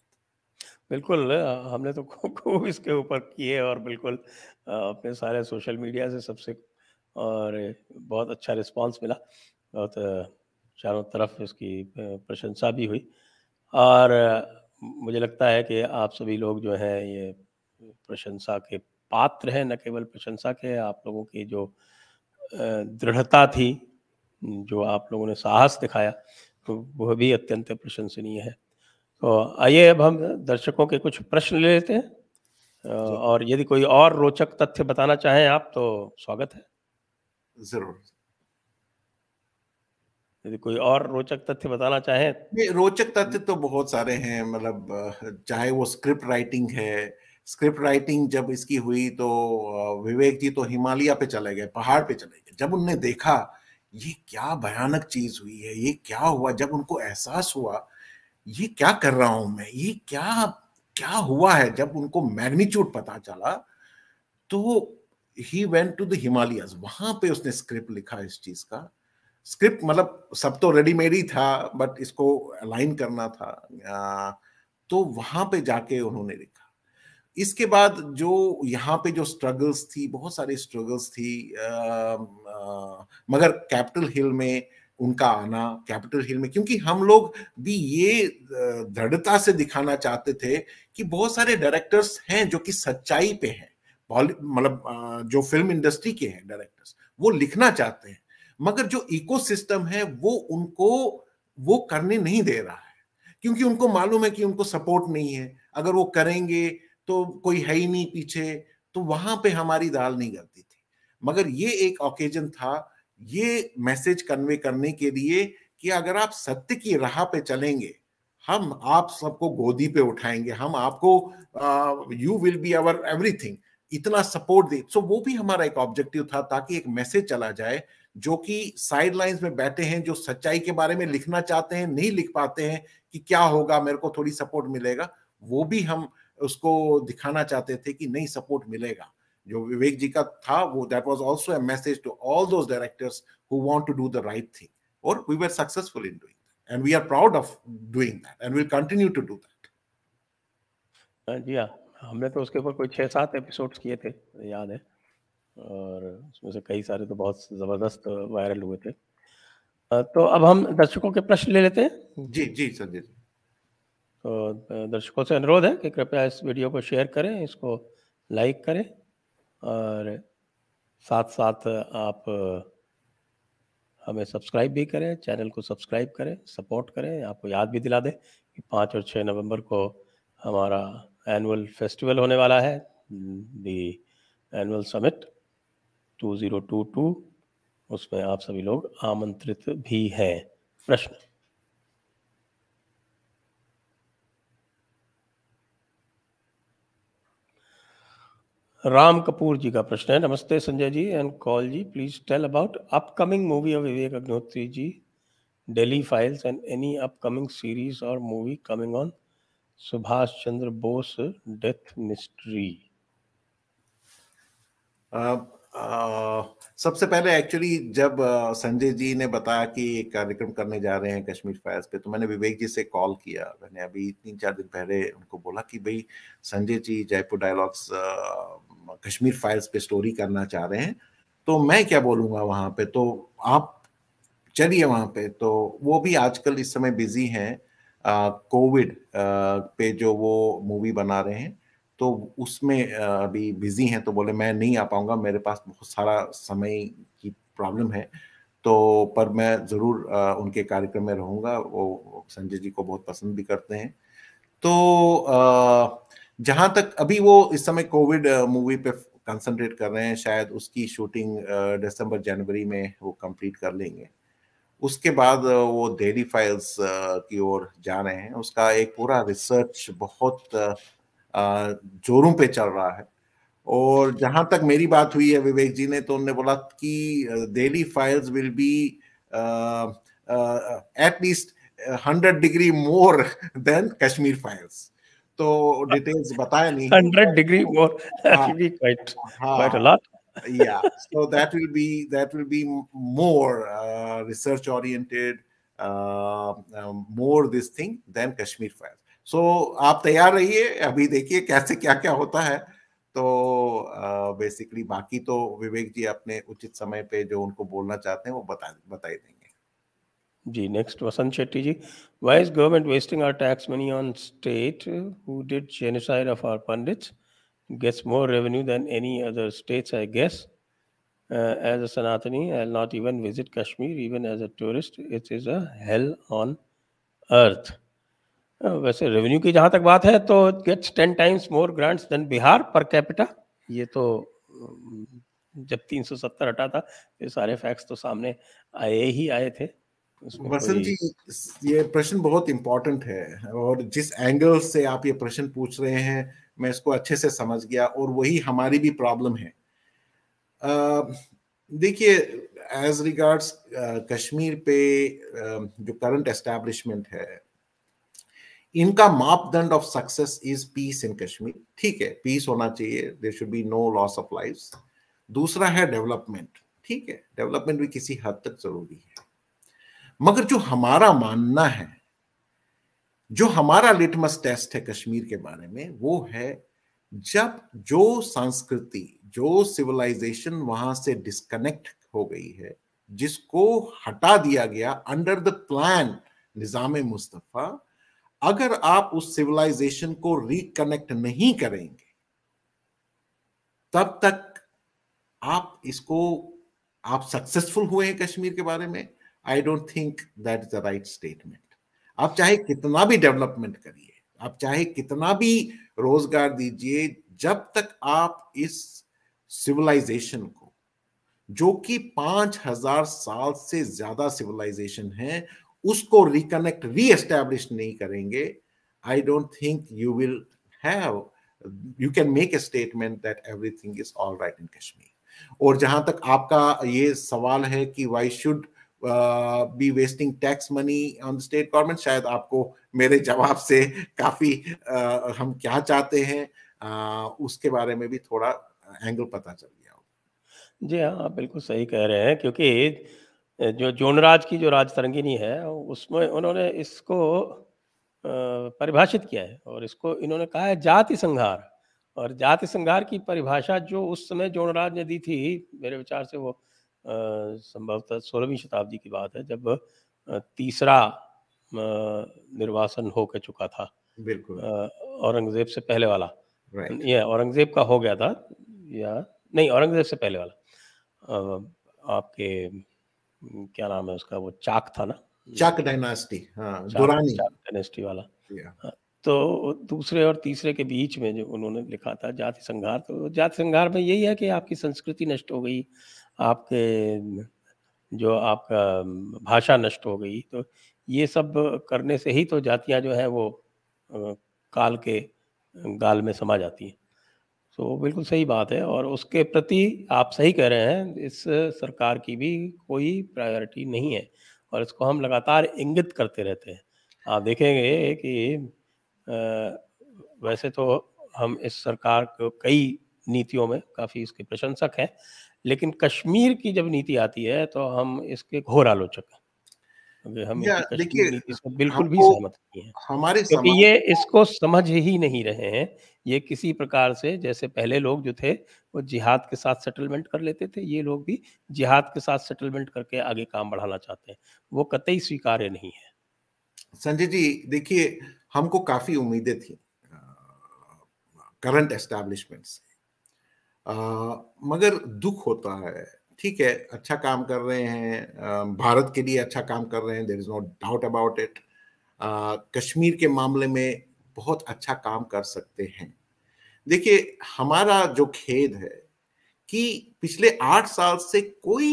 बिल्कुल हमने तो खूब इसके ऊपर किए और बिल्कुल अपने सारे सोशल मीडिया से सबसे और बहुत अच्छा रिस्पांस मिला बहुत चारों तरफ इसकी प्रशंसा भी हुई और मुझे लगता है कि आप सभी लोग जो हैं ये प्रशंसा के पात्र हैं न केवल प्रशंसा के आप लोगों की जो दृढ़ता थी जो आप लोगों ने साहस दिखाया तो वह भी अत्यंत प्रशंसनीय है तो आइए अब हम दर्शकों के कुछ प्रश्न ले लेते हैं और यदि कोई और रोचक तथ्य बताना चाहें आप तो स्वागत है जरूर यदि कोई और रोचक तथ्य बताना चाहें रोचक तथ्य तो बहुत सारे हैं मतलब चाहे वो स्क्रिप्ट राइटिंग है स्क्रिप्ट राइटिंग जब इसकी हुई तो विवेक जी तो हिमालय पे चले गए पहाड़ पे चले गए जब उनने देखा ये क्या भयानक चीज हुई है ये क्या हुआ जब उनको एहसास हुआ ये क्या कर रहा हूं मैं ये क्या क्या हुआ है जब उनको मैग्नीच्यूड पता चला तो he went to the Himalayas वहां पे उसने स्क्रिप्ट लिखा इस चीज का स्क्रिप्ट मतलब सब तो रेडीमेड ही था बट इसको अलाइन करना था तो वहां पे जाके उन्होंने लिखा इसके बाद जो यहाँ पे जो स्ट्रगल्स थी बहुत सारी स्ट्रगल्स थी आ, आ, मगर कैपिटल हिल में उनका आना कैपिटल हिल में क्योंकि हम लोग भी ये दृढ़ता से दिखाना चाहते थे कि बहुत सारे डायरेक्टर्स हैं जो कि सच्चाई पे हैं मतलब जो फिल्म इंडस्ट्री के हैं डायरेक्टर्स वो लिखना चाहते हैं मगर जो इकोसिस्टम है वो उनको वो करने नहीं दे रहा है क्योंकि उनको मालूम है कि उनको सपोर्ट नहीं है अगर वो करेंगे तो कोई है ही नहीं पीछे तो वहां पे हमारी दाल नहीं गलती थी मगर ये एक ओकेजन था ये मैसेज कन्वे करने के लिए कि अगर आप सत्य की राह पे चलेंगे हम आप सबको गोदी पे उठाएंगे हम आपको you will be our everything इतना सपोर्ट दे सो so, वो भी हमारा एक ऑब्जेक्टिव था ताकि एक मैसेज चला जाए जो कि साइड लाइंस में बैठे हैं जो सच्चाई के बारे में लिखना चाहते हैं नहीं लिख पाते हैं कि क्या होगा मेरे को थोड़ी सपोर्ट मिलेगा वो भी हम उसको दिखाना चाहते थे कि नहीं सपोर्ट मिलेगा जो विवेक जी का था वो that was also a message to all those directors who want to do the right thing और we were successful in doing that and we are proud of doing that and will continue to do that जी हां हमने तो उसके ऊपर कोई 6 7 episodes किए थे याद है और उसमें से कई सारे तो बहुत ज़बरदस्त वायरल हुए थे तो अब हम दर्शकों के प्रश्न ले लेते हैं जी जी संजय जी तो दर्शकों से अनुरोध है कि कृपया इस वीडियो को शेयर करें इसको लाइक करें और साथ साथ आप हमें सब्सक्राइब भी करें चैनल को सब्सक्राइब करें सपोर्ट करें आपको याद भी दिला दें कि पाँच और छः नवंबर को हमारा एनुअल फेस्टिवल होने वाला है दी एनुअल समिट 2022 उसमें आप सभी लोग आमंत्रित भी हैं प्रश्न राम कपूर जी का प्रश्न है नमस्ते Sanjay ji and Kaul ji please tell about upcoming movie of Vivek Agnihotri ji Delhi files and any upcoming series और movie coming on Subhash Chandra Bose death mystery सबसे पहले एक्चुअली जब संजय जी ने बताया कि एक कार्यक्रम करने जा रहे हैं कश्मीर फायर्स पे तो मैंने विवेक जी से कॉल किया मैंने अभी तीन चार दिन पहले उनको बोला कि भाई संजय जी जयपुर डायलॉग्स कश्मीर फायर्स पे स्टोरी करना चाह रहे हैं तो मैं क्या बोलूँगा वहाँ पे तो आप चलिए वहाँ पे तो वो भी आजकल इस समय बिजी हैं कोविड पे जो वो मूवी बना रहे हैं तो उसमें अभी बिजी हैं तो बोले मैं नहीं आ पाऊंगा मेरे पास बहुत सारा समय की प्रॉब्लम है तो पर मैं ज़रूर उनके कार्यक्रम में रहूंगा वो संजय जी को बहुत पसंद भी करते हैं तो जहां तक अभी वो इस समय कोविड मूवी पे कंसंट्रेट कर रहे हैं शायद उसकी शूटिंग दिसंबर जनवरी में वो कंप्लीट कर लेंगे उसके बाद वो डेली फाइल्स की ओर जा रहे हैं उसका एक पूरा रिसर्च बहुत जोरों पे चल रहा है और जहां तक मेरी बात हुई है विवेक जी ने तो उन्होंने बोला कि Delhi files will be at least hundred degree more than Kashmir files तो डिटेल्स बताया नहीं hundred degree more quite quite lot yeah so that will be that will uh, uh, uh, so so, आप तैयार रहिए अभी देखिए कैसे क्या क्या होता है तो बेसिकली बाकी तो विवेक जी अपने उचित समय पे जो उनको बोलना चाहते हैं वो बता बताई देंगे जी next Vasant Shetty ji why is government wasting our tax money on state who did genocide of our Pandits gets more revenue than any other states I guess as a Sanatani I I'll not even visit Kashmir, even as a tourist. It is a hell on हाँ, वैसे revenue की जहां तक बात है तो gets ten times more grants than Bihar per capita ये तो जब 370 हटा था ये सारे फैक्ट्स तो सामने आए ही आए थे वसंत जी ये प्रश्न बहुत इम्पोर्टेंट है और जिस एंगल से आप ये प्रश्न पूछ रहे हैं मैं इसको अच्छे से समझ गया और वही हमारी भी प्रॉब्लम है देखिए एज रिगार्ड्स कश्मीर पे uh, जो करंट एस्टेब्लिशमेंट है इनका मापदंड of success is peace in Kashmir ठीक है पीस होना चाहिए there should be no loss of life दूसरा है डेवलपमेंट ठीक है डेवलपमेंट भी किसी हद तक जरूरी है मगर जो हमारा मानना है जो हमारा लिटमस टेस्ट है कश्मीर के बारे में वो है जब जो संस्कृति जो सिविलाइजेशन वहां से डिस्कनेक्ट हो गई है जिसको हटा दिया गया under the plan Nizam Mustafa अगर आप उस सिविलाइजेशन को रिकनेक्ट नहीं करेंगे तब तक आप इसको आप सक्सेसफुल हुए हैं कश्मीर के बारे में I don't think that is the right statement आप चाहे कितना भी डेवलपमेंट करिए आप चाहे कितना भी रोजगार दीजिए जब तक आप इस सिविलाइजेशन को जो कि पांच हजार साल से ज्यादा सिविलाइजेशन है उसको रिकनेक्ट री एस्टैब्लिश नहीं करेंगे I don't think you will have you can make a statement that everything is all right in Kashmir और जहां तक आपका ये सवाल है कि why should be wasting tax money on state government शायद आपको मेरे जवाब से काफी uh, हम क्या चाहते हैं uh, उसके बारे में भी थोड़ा एंगल uh, पता चल गया जी हाँ, आप बिल्कुल सही कह रहे हैं क्योंकि जो जोनराज की जो तरंगिनी है, उसमें उन्होंने इसको परिभाषित किया है और इसको इन्होंने कहा है जाति संघार और जाति संघार की परिभाषा जो उस समय जोनराज ने दी थी, मेरे विचार से वो संभवतः सोलहवीं शताब्दी की बात है जब तीसरा निर्वासन हो के चुका था बिल्कुल। औरंगज़ेब से पहले वाला। ये औरंगज़ेब का हो गया था या नहीं औरंगज़ेब से पहले वाला। आपके क्या नाम है उसका वो चाक था ना चाक डायनास्टी हाँ दुरानी चाक डायनेस्टी वाला हाँ, तो दूसरे और तीसरे के बीच में जो उन्होंने लिखा था जाति संघार तो जाति संघार में यही है कि आपकी संस्कृति नष्ट हो गई आपके जो आपका भाषा नष्ट हो गई तो ये सब करने से ही तो जातियां जो है वो काल के गाल में समा जाती हैं सो so, बिल्कुल सही बात है और उसके प्रति आप सही कह रहे हैं इस सरकार की भी कोई प्रायोरिटी नहीं है और इसको हम लगातार इंगित करते रहते हैं आप देखेंगे कि आ, वैसे तो हम इस सरकार को कई नीतियों में काफ़ी इसके प्रशंसक हैं लेकिन कश्मीर की जब नीति आती है तो हम इसके घोर आलोचक हैं बिल्कुल भी सहमत नहीं है हमारे क्योंकि ये इसको समझ ही नहीं रहे हैं ये किसी प्रकार से जैसे पहले लोग जो थे वो जिहाद के साथ सेटलमेंट कर लेते थे ये लोग भी जिहाद के साथ सेटलमेंट करके आगे काम बढ़ाना चाहते हैं वो कतई स्वीकार्य नहीं है संजय जी देखिए हमको काफी उम्मीदें थी करंट एस्टेब्लिशमेंट से आ, मगर दुख होता है ठीक है अच्छा काम कर रहे हैं भारत के लिए अच्छा काम कर रहे हैं there is no doubt about it Kashmir के मामले में बहुत अच्छा काम कर सकते हैं देखिए हमारा जो खेद है कि पिछले आठ साल से कोई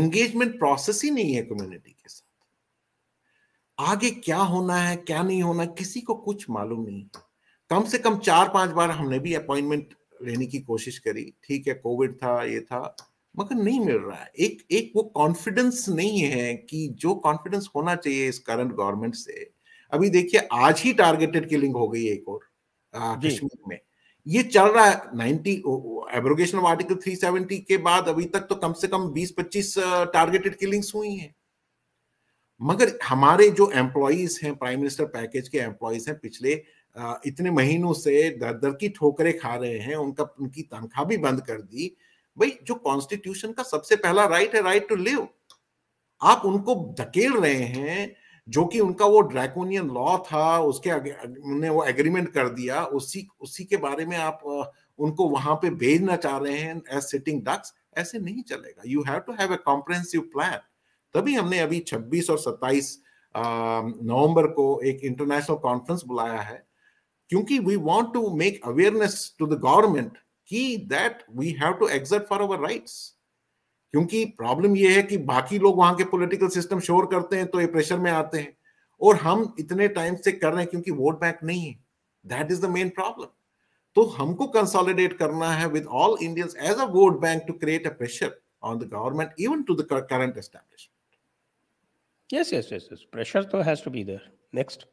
एंगेजमेंट प्रोसेस ही नहीं है कम्युनिटी के साथ आगे क्या होना है क्या नहीं होना किसी को कुछ मालूम नहीं है कम से कम चार पांच बार हमने भी अपॉइंटमेंट लेने की कोशिश करी ठीक है कोविड था ये था मगर नहीं मिल रहा है एक एक वो कॉन्फिडेंस नहीं है कि जो कॉन्फिडेंस होना चाहिए इस करंट गवर्नमेंट से अभी देखिए आज ही टारगेटेड किलिंग हो गई एक और कश्मीर में ये चल रहा है 90 एब्रोगेशन ऑफ आर्टिकल 370 के बाद अभी तक तो कम से कम 20-25 टारगेटेड किलिंग्स हुई हैं मगर हमारे जो एम्प्लॉज हैं प्राइम मिनिस्टर पैकेज के एम्प्लॉयज हैं पिछले इतने महीनों से दर दर की ठोकरें खा रहे हैं उनका उनकी तनख्वाह भी बंद कर दी भाई जो कॉन्स्टिट्यूशन का सबसे पहला राइट है राइट टू लिव आप उनको धकेल रहे हैं जो कि उनका वो ड्रैकोनियन लॉ था उसके उन्हें वो एग्रीमेंट कर दिया उसी उसी के बारे में आप उनको वहां पे भेजना चाह रहे हैं एज सिटिंग डक्स ऐसे नहीं चलेगा you have to have a comprehensive plan तभी हमने अभी 26 और 27 नवंबर को एक इंटरनेशनल कॉन्फ्रेंस बुलाया है क्योंकि we want to make awareness to the government कि that we have to exert for our rights क्योंकि प्रॉब्लम यह है कि बाकी लोग वहां के पॉलिटिकल सिस्टम शोर करते हैं तो ये प्रेशर में आते हैं और हम इतने टाइम से कर रहे हैं क्योंकि वोट बैंक नहीं है that is the main problem तो हमको कंसोलिडेट करना है with all Indians as a vote bank to create a pressure on the government even to the current establishment yes yes yes yes pressure तो has to be there next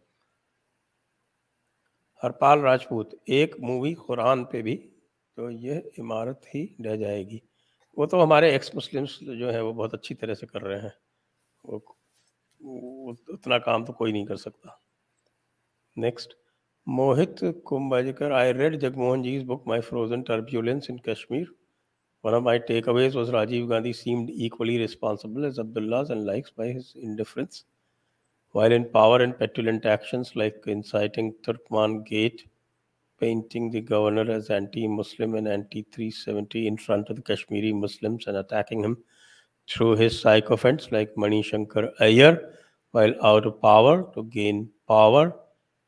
Harpal Rajput एक movie Quran पे भी तो यह इमारत ही रह जाएगी वो तो हमारे एक्स मुस्लिम्स जो हैं वो बहुत अच्छी तरह से कर रहे हैं वो तो उतना काम तो कोई नहीं कर सकता next Mohit Kumbhakar I read Jagmohan ji is book my frozen turbulence in Kashmir one of my takeaways was Rajiv Gandhi seemed equally responsible as Abdullahs and likes by his indifference while in power and petulant actions like inciting Turkman gate painting the governor as anti Muslim and anti 370 in front of the Kashmiri Muslims and attacking him through his sycophants like Manishankar Shankar while out of power to gain power.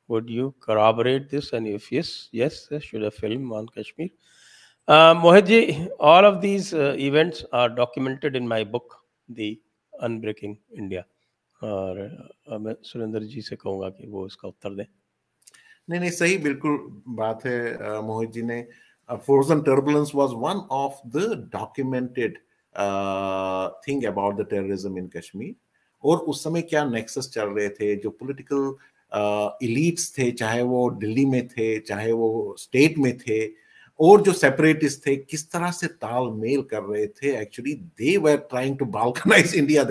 Would you corroborate this? And if yes, yes, there should a film on Kashmir. Uh, Mohitji, all of these uh, events are documented in my book, The Unbreaking India. और uh, मैं सुरेंद्र जी से कहूँगा कि वो इसका उत्तर दें नहीं नहीं सही बिल्कुल बात है मोहित जी ने Frozen Turbulence was one of the documented thing about the terrorism in Kashmir और उस समय क्या नेक्सस चल रहे थे जो पॉलिटिकल इलीट्स uh, थे चाहे वो दिल्ली में थे चाहे वो स्टेट में थे और जो सेपरेटिस्ट थे किस तरह से तालमेल कर रहे थे actually they were trying to balkanize India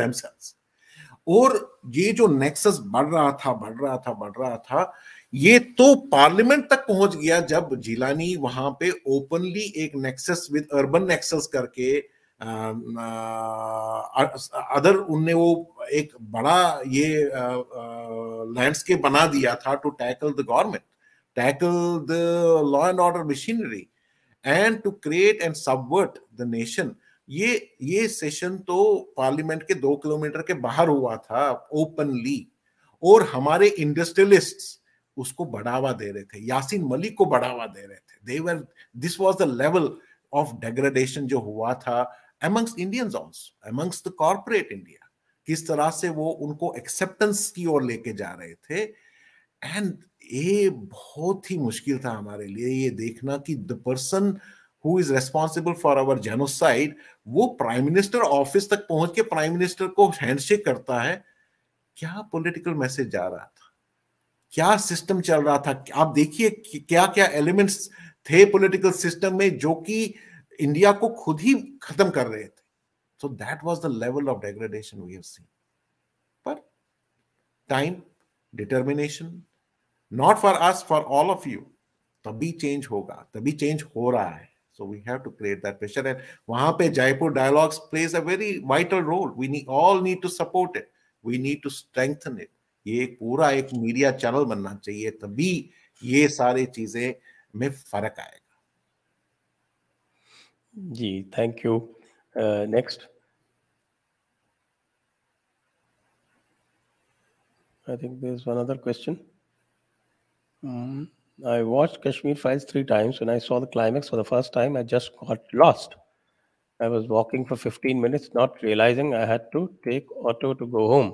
और ये जो नेक्सस बढ़ रहा था बढ़ रहा था बढ़ रहा था ये तो पार्लियामेंट तक पहुंच गया जब जिलानी वहां पे ओपनली एक नेक्सस विद अर्बन नेक्सस करके अदर उनने वो एक बड़ा ये लैंडस्केप बना दिया था to tackle the government tackle the law and order machinery and to create and subvert the nation ये ये सेशन तो पार्लियामेंट के दो किलोमीटर के बाहर हुआ था ओपनली और हमारे इंडस्ट्रियलिस्ट्स उसको बढ़ावा दे रहे थे यासीन मलिक को बढ़ावा दे रहे थे they were this was the level of degradation जो हुआ था amongst Indian also amongst the corporate India किस तरह से वो उनको एक्सेप्टेंस की ओर लेके जा रहे थे एंड ये बहुत ही मुश्किल था हमारे लिए ये देखना कि the person who is responsible for our genocide वो प्राइम मिनिस्टर ऑफिस तक पहुंच के प्राइम मिनिस्टर को हैंडशेक करता है क्या पॉलिटिकल मैसेज जा रहा था क्या सिस्टम चल रहा था आप देखिए क्या क्या एलिमेंट्स थे पॉलिटिकल सिस्टम में जो कि इंडिया को खुद ही खत्म कर रहे थे so that was the level of degradation we have seen पर time determination not for us for all of you तभी चेंज होगा तभी चेंज हो रहा है so we have to create that pressure and wahan pe jaipur dialogues plays a very vital role we need all need to support it we need to strengthen it ये पूरा एक media channel बनना चाहिए तभी ये सारे चीजें में फर्क आएगा जी thank you next I think one other question I watch Kashmir Files three times when I saw the climax for the first time I just got lost I was walking for 15 minutes not realizing I had to take auto to go home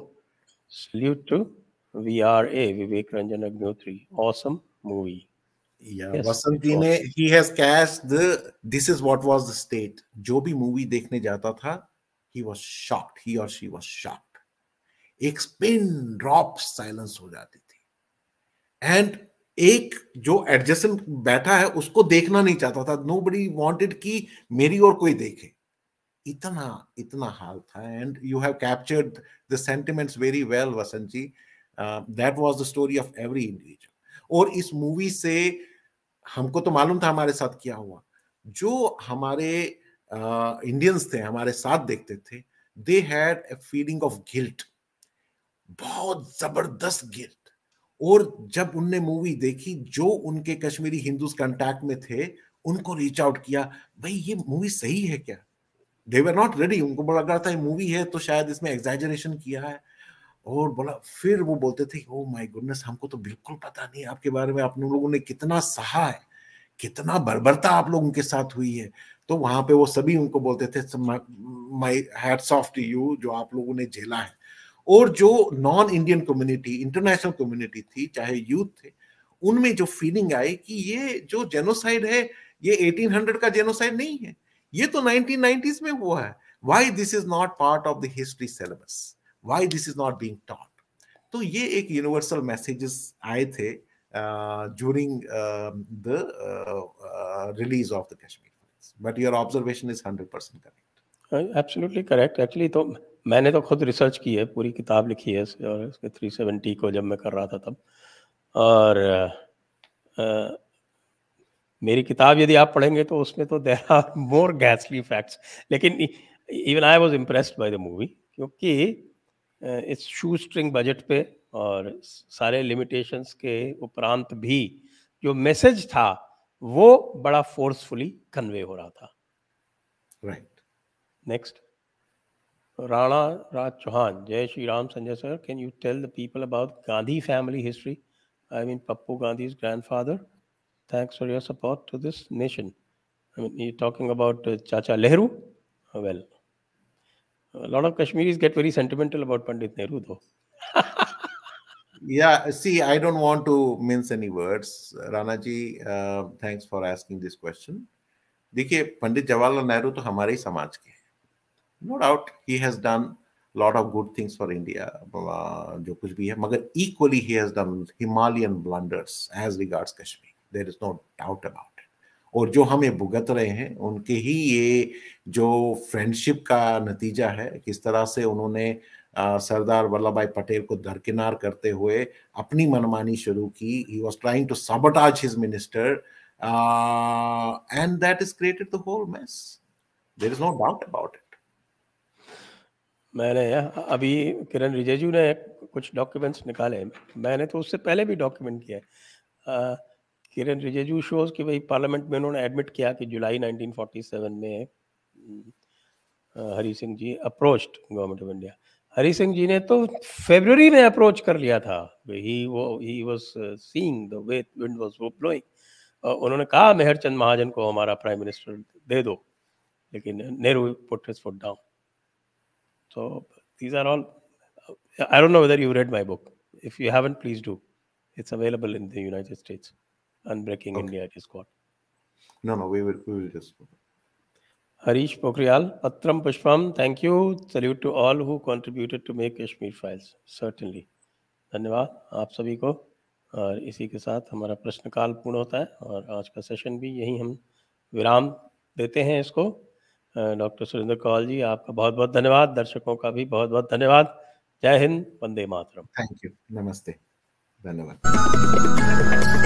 Salute to VRA, Vivek Ranjan Agnihotri. Awesome movie. Yeah, yes, Vasant ji ने he has cast the this is what was the state. Jo bhi movie dekhne jata tha, he was shocked. He or she was shocked. Ek spin drop silence ho जाती thi. And एक जो adjacent बैठा है उसको देखना नहीं चाहता था नो बडी वॉन्टेड कि मेरी और कोई देखे इतना इतना हाल था and you have captured the sentiments very well Vasant ji that was the story of every individual और इस मूवी से हमको तो मालूम था हमारे साथ क्या हुआ जो हमारे इंडियंस uh, थे हमारे साथ देखते थे they had a feeling of guilt बहुत जबरदस्त गिल्ट और जब उनने मूवी देखी जो उनके कश्मीरी हिंदूज कांटेक्ट में थे उनको रीच आउट किया भाई ये मूवी सही है क्या देवर नॉट रेडी उनको बड़ा लग रहा था ये मूवी है तो शायद इसमें एग्जैजरेशन किया है और बोला फिर वो बोलते थे ओ माय गुडनेस हमको तो बिल्कुल पता नहीं आपके बारे में आप लोगों ने कितना सहा है कितना बर्बरता आप लोगों के साथ हुई है तो वहां पे वो सभी उनको बोलते थे my hats off to you जो आप लोगों ने झेला है और जो non Indian community international community थी चाहे यूथ थे उनमें जो फीलिंग आई कि ये जो जेनोसाइड है ये 1800 का जेनोसाइड नहीं है ये तो 1990s में हुआ है why this is not part of the history syllabus why this is not being taught तो ये एक यूनिवर्सल मैसेजेस आए थे during the release of the Kashmir but your observation is hundred percent correct absolutely correct actually तो मैंने तो खुद research की है पूरी किताब लिखी है इसके और इसके 370 को जब मैं कर रहा था तब और uh, uh, मेरी किताब यदि आप पढ़ेंगे तो उसमें तो देर आर मोर गैसली फैक्ट्स लेकिन even I was impressed by the movie क्योंकि इस शू स्ट्रिंग बजट पे और सारे लिमिटेशंस के उपरांत भी जो मैसेज था वो बड़ा फोर्सफुली कन्वे हो रहा था राइट नेक्स्ट राणा राज चौहान जय Shri Ram Sanjay sir can you tell the people about Gandhi family history I mean Pappu Gandhi grandfather Thanks for your support to this nation. I mean, you're talking about uh, Chacha Lehru? Uh, well, a lot of Kashmiris get very sentimental about Pandit Nehru, though. yeah, see, I don't want to mince any words. Ranaji, uh, thanks for asking this question. देखिए पंडित जवाहरलाल नेहरू तो हमारे ही समाज के हैं no doubt he has done lot of good things for India जो कुछ भी है मगर equally he has done Himalayan blunders as regards Kashmir there is no doubt about और जो हमें भुगत रहे हैं उनके ही ये जो फ्रेंडशिप का नतीजा है किस तरह से उन्होंने सरदार वल्लभ भाई पटेल को दरकिनार करते हुए अपनी मनमानी शुरू की he was trying to sabotage his minister and that is created the whole mess there is no doubt about it मैंने अभी किरण रिजेजू ने कुछ डॉक्यूमेंट्स निकाले मैंने तो उससे पहले भी डॉक्यूमेंट किया है किरण रिजिजू शोज कि भाई पार्लियामेंट में उन्होंने एडमिट किया कि जुलाई 1947 में Hari Singh ji approached government of India Hari Singh ji ने तो फेबररी में अप्रोच कर लिया था ही वो ही was seeing the way wind was वो ब्लोइंग उन्होंने कहा मेहरचंद महाजन को हमारा प्राइम मिनिस्टर दे दो लेकिन Nehru put foot down so these are all I don't know whether you read my book if you haven't please do it's available in the United States and Breaking okay. India, it is called. No, no, we will, we will just. Harish Pokrial, Patram Pushpam, thank you. Salute to all who contributed to make Kashmir Files. Certainly. धन्यवाद आप सभी को और इसी के साथ हमारा प्रश्नकाल पूर्ण होता है और आज का सेशन भी यही हम विराम देते हैं इसको डॉक्टर सुरेंद्र कौल जी आपका बहुत बहुत धन्यवाद दर्शकों का भी बहुत बहुत धन्यवाद जय हिंद वंदे मातरम थैंक यू नमस्ते धन्यवाद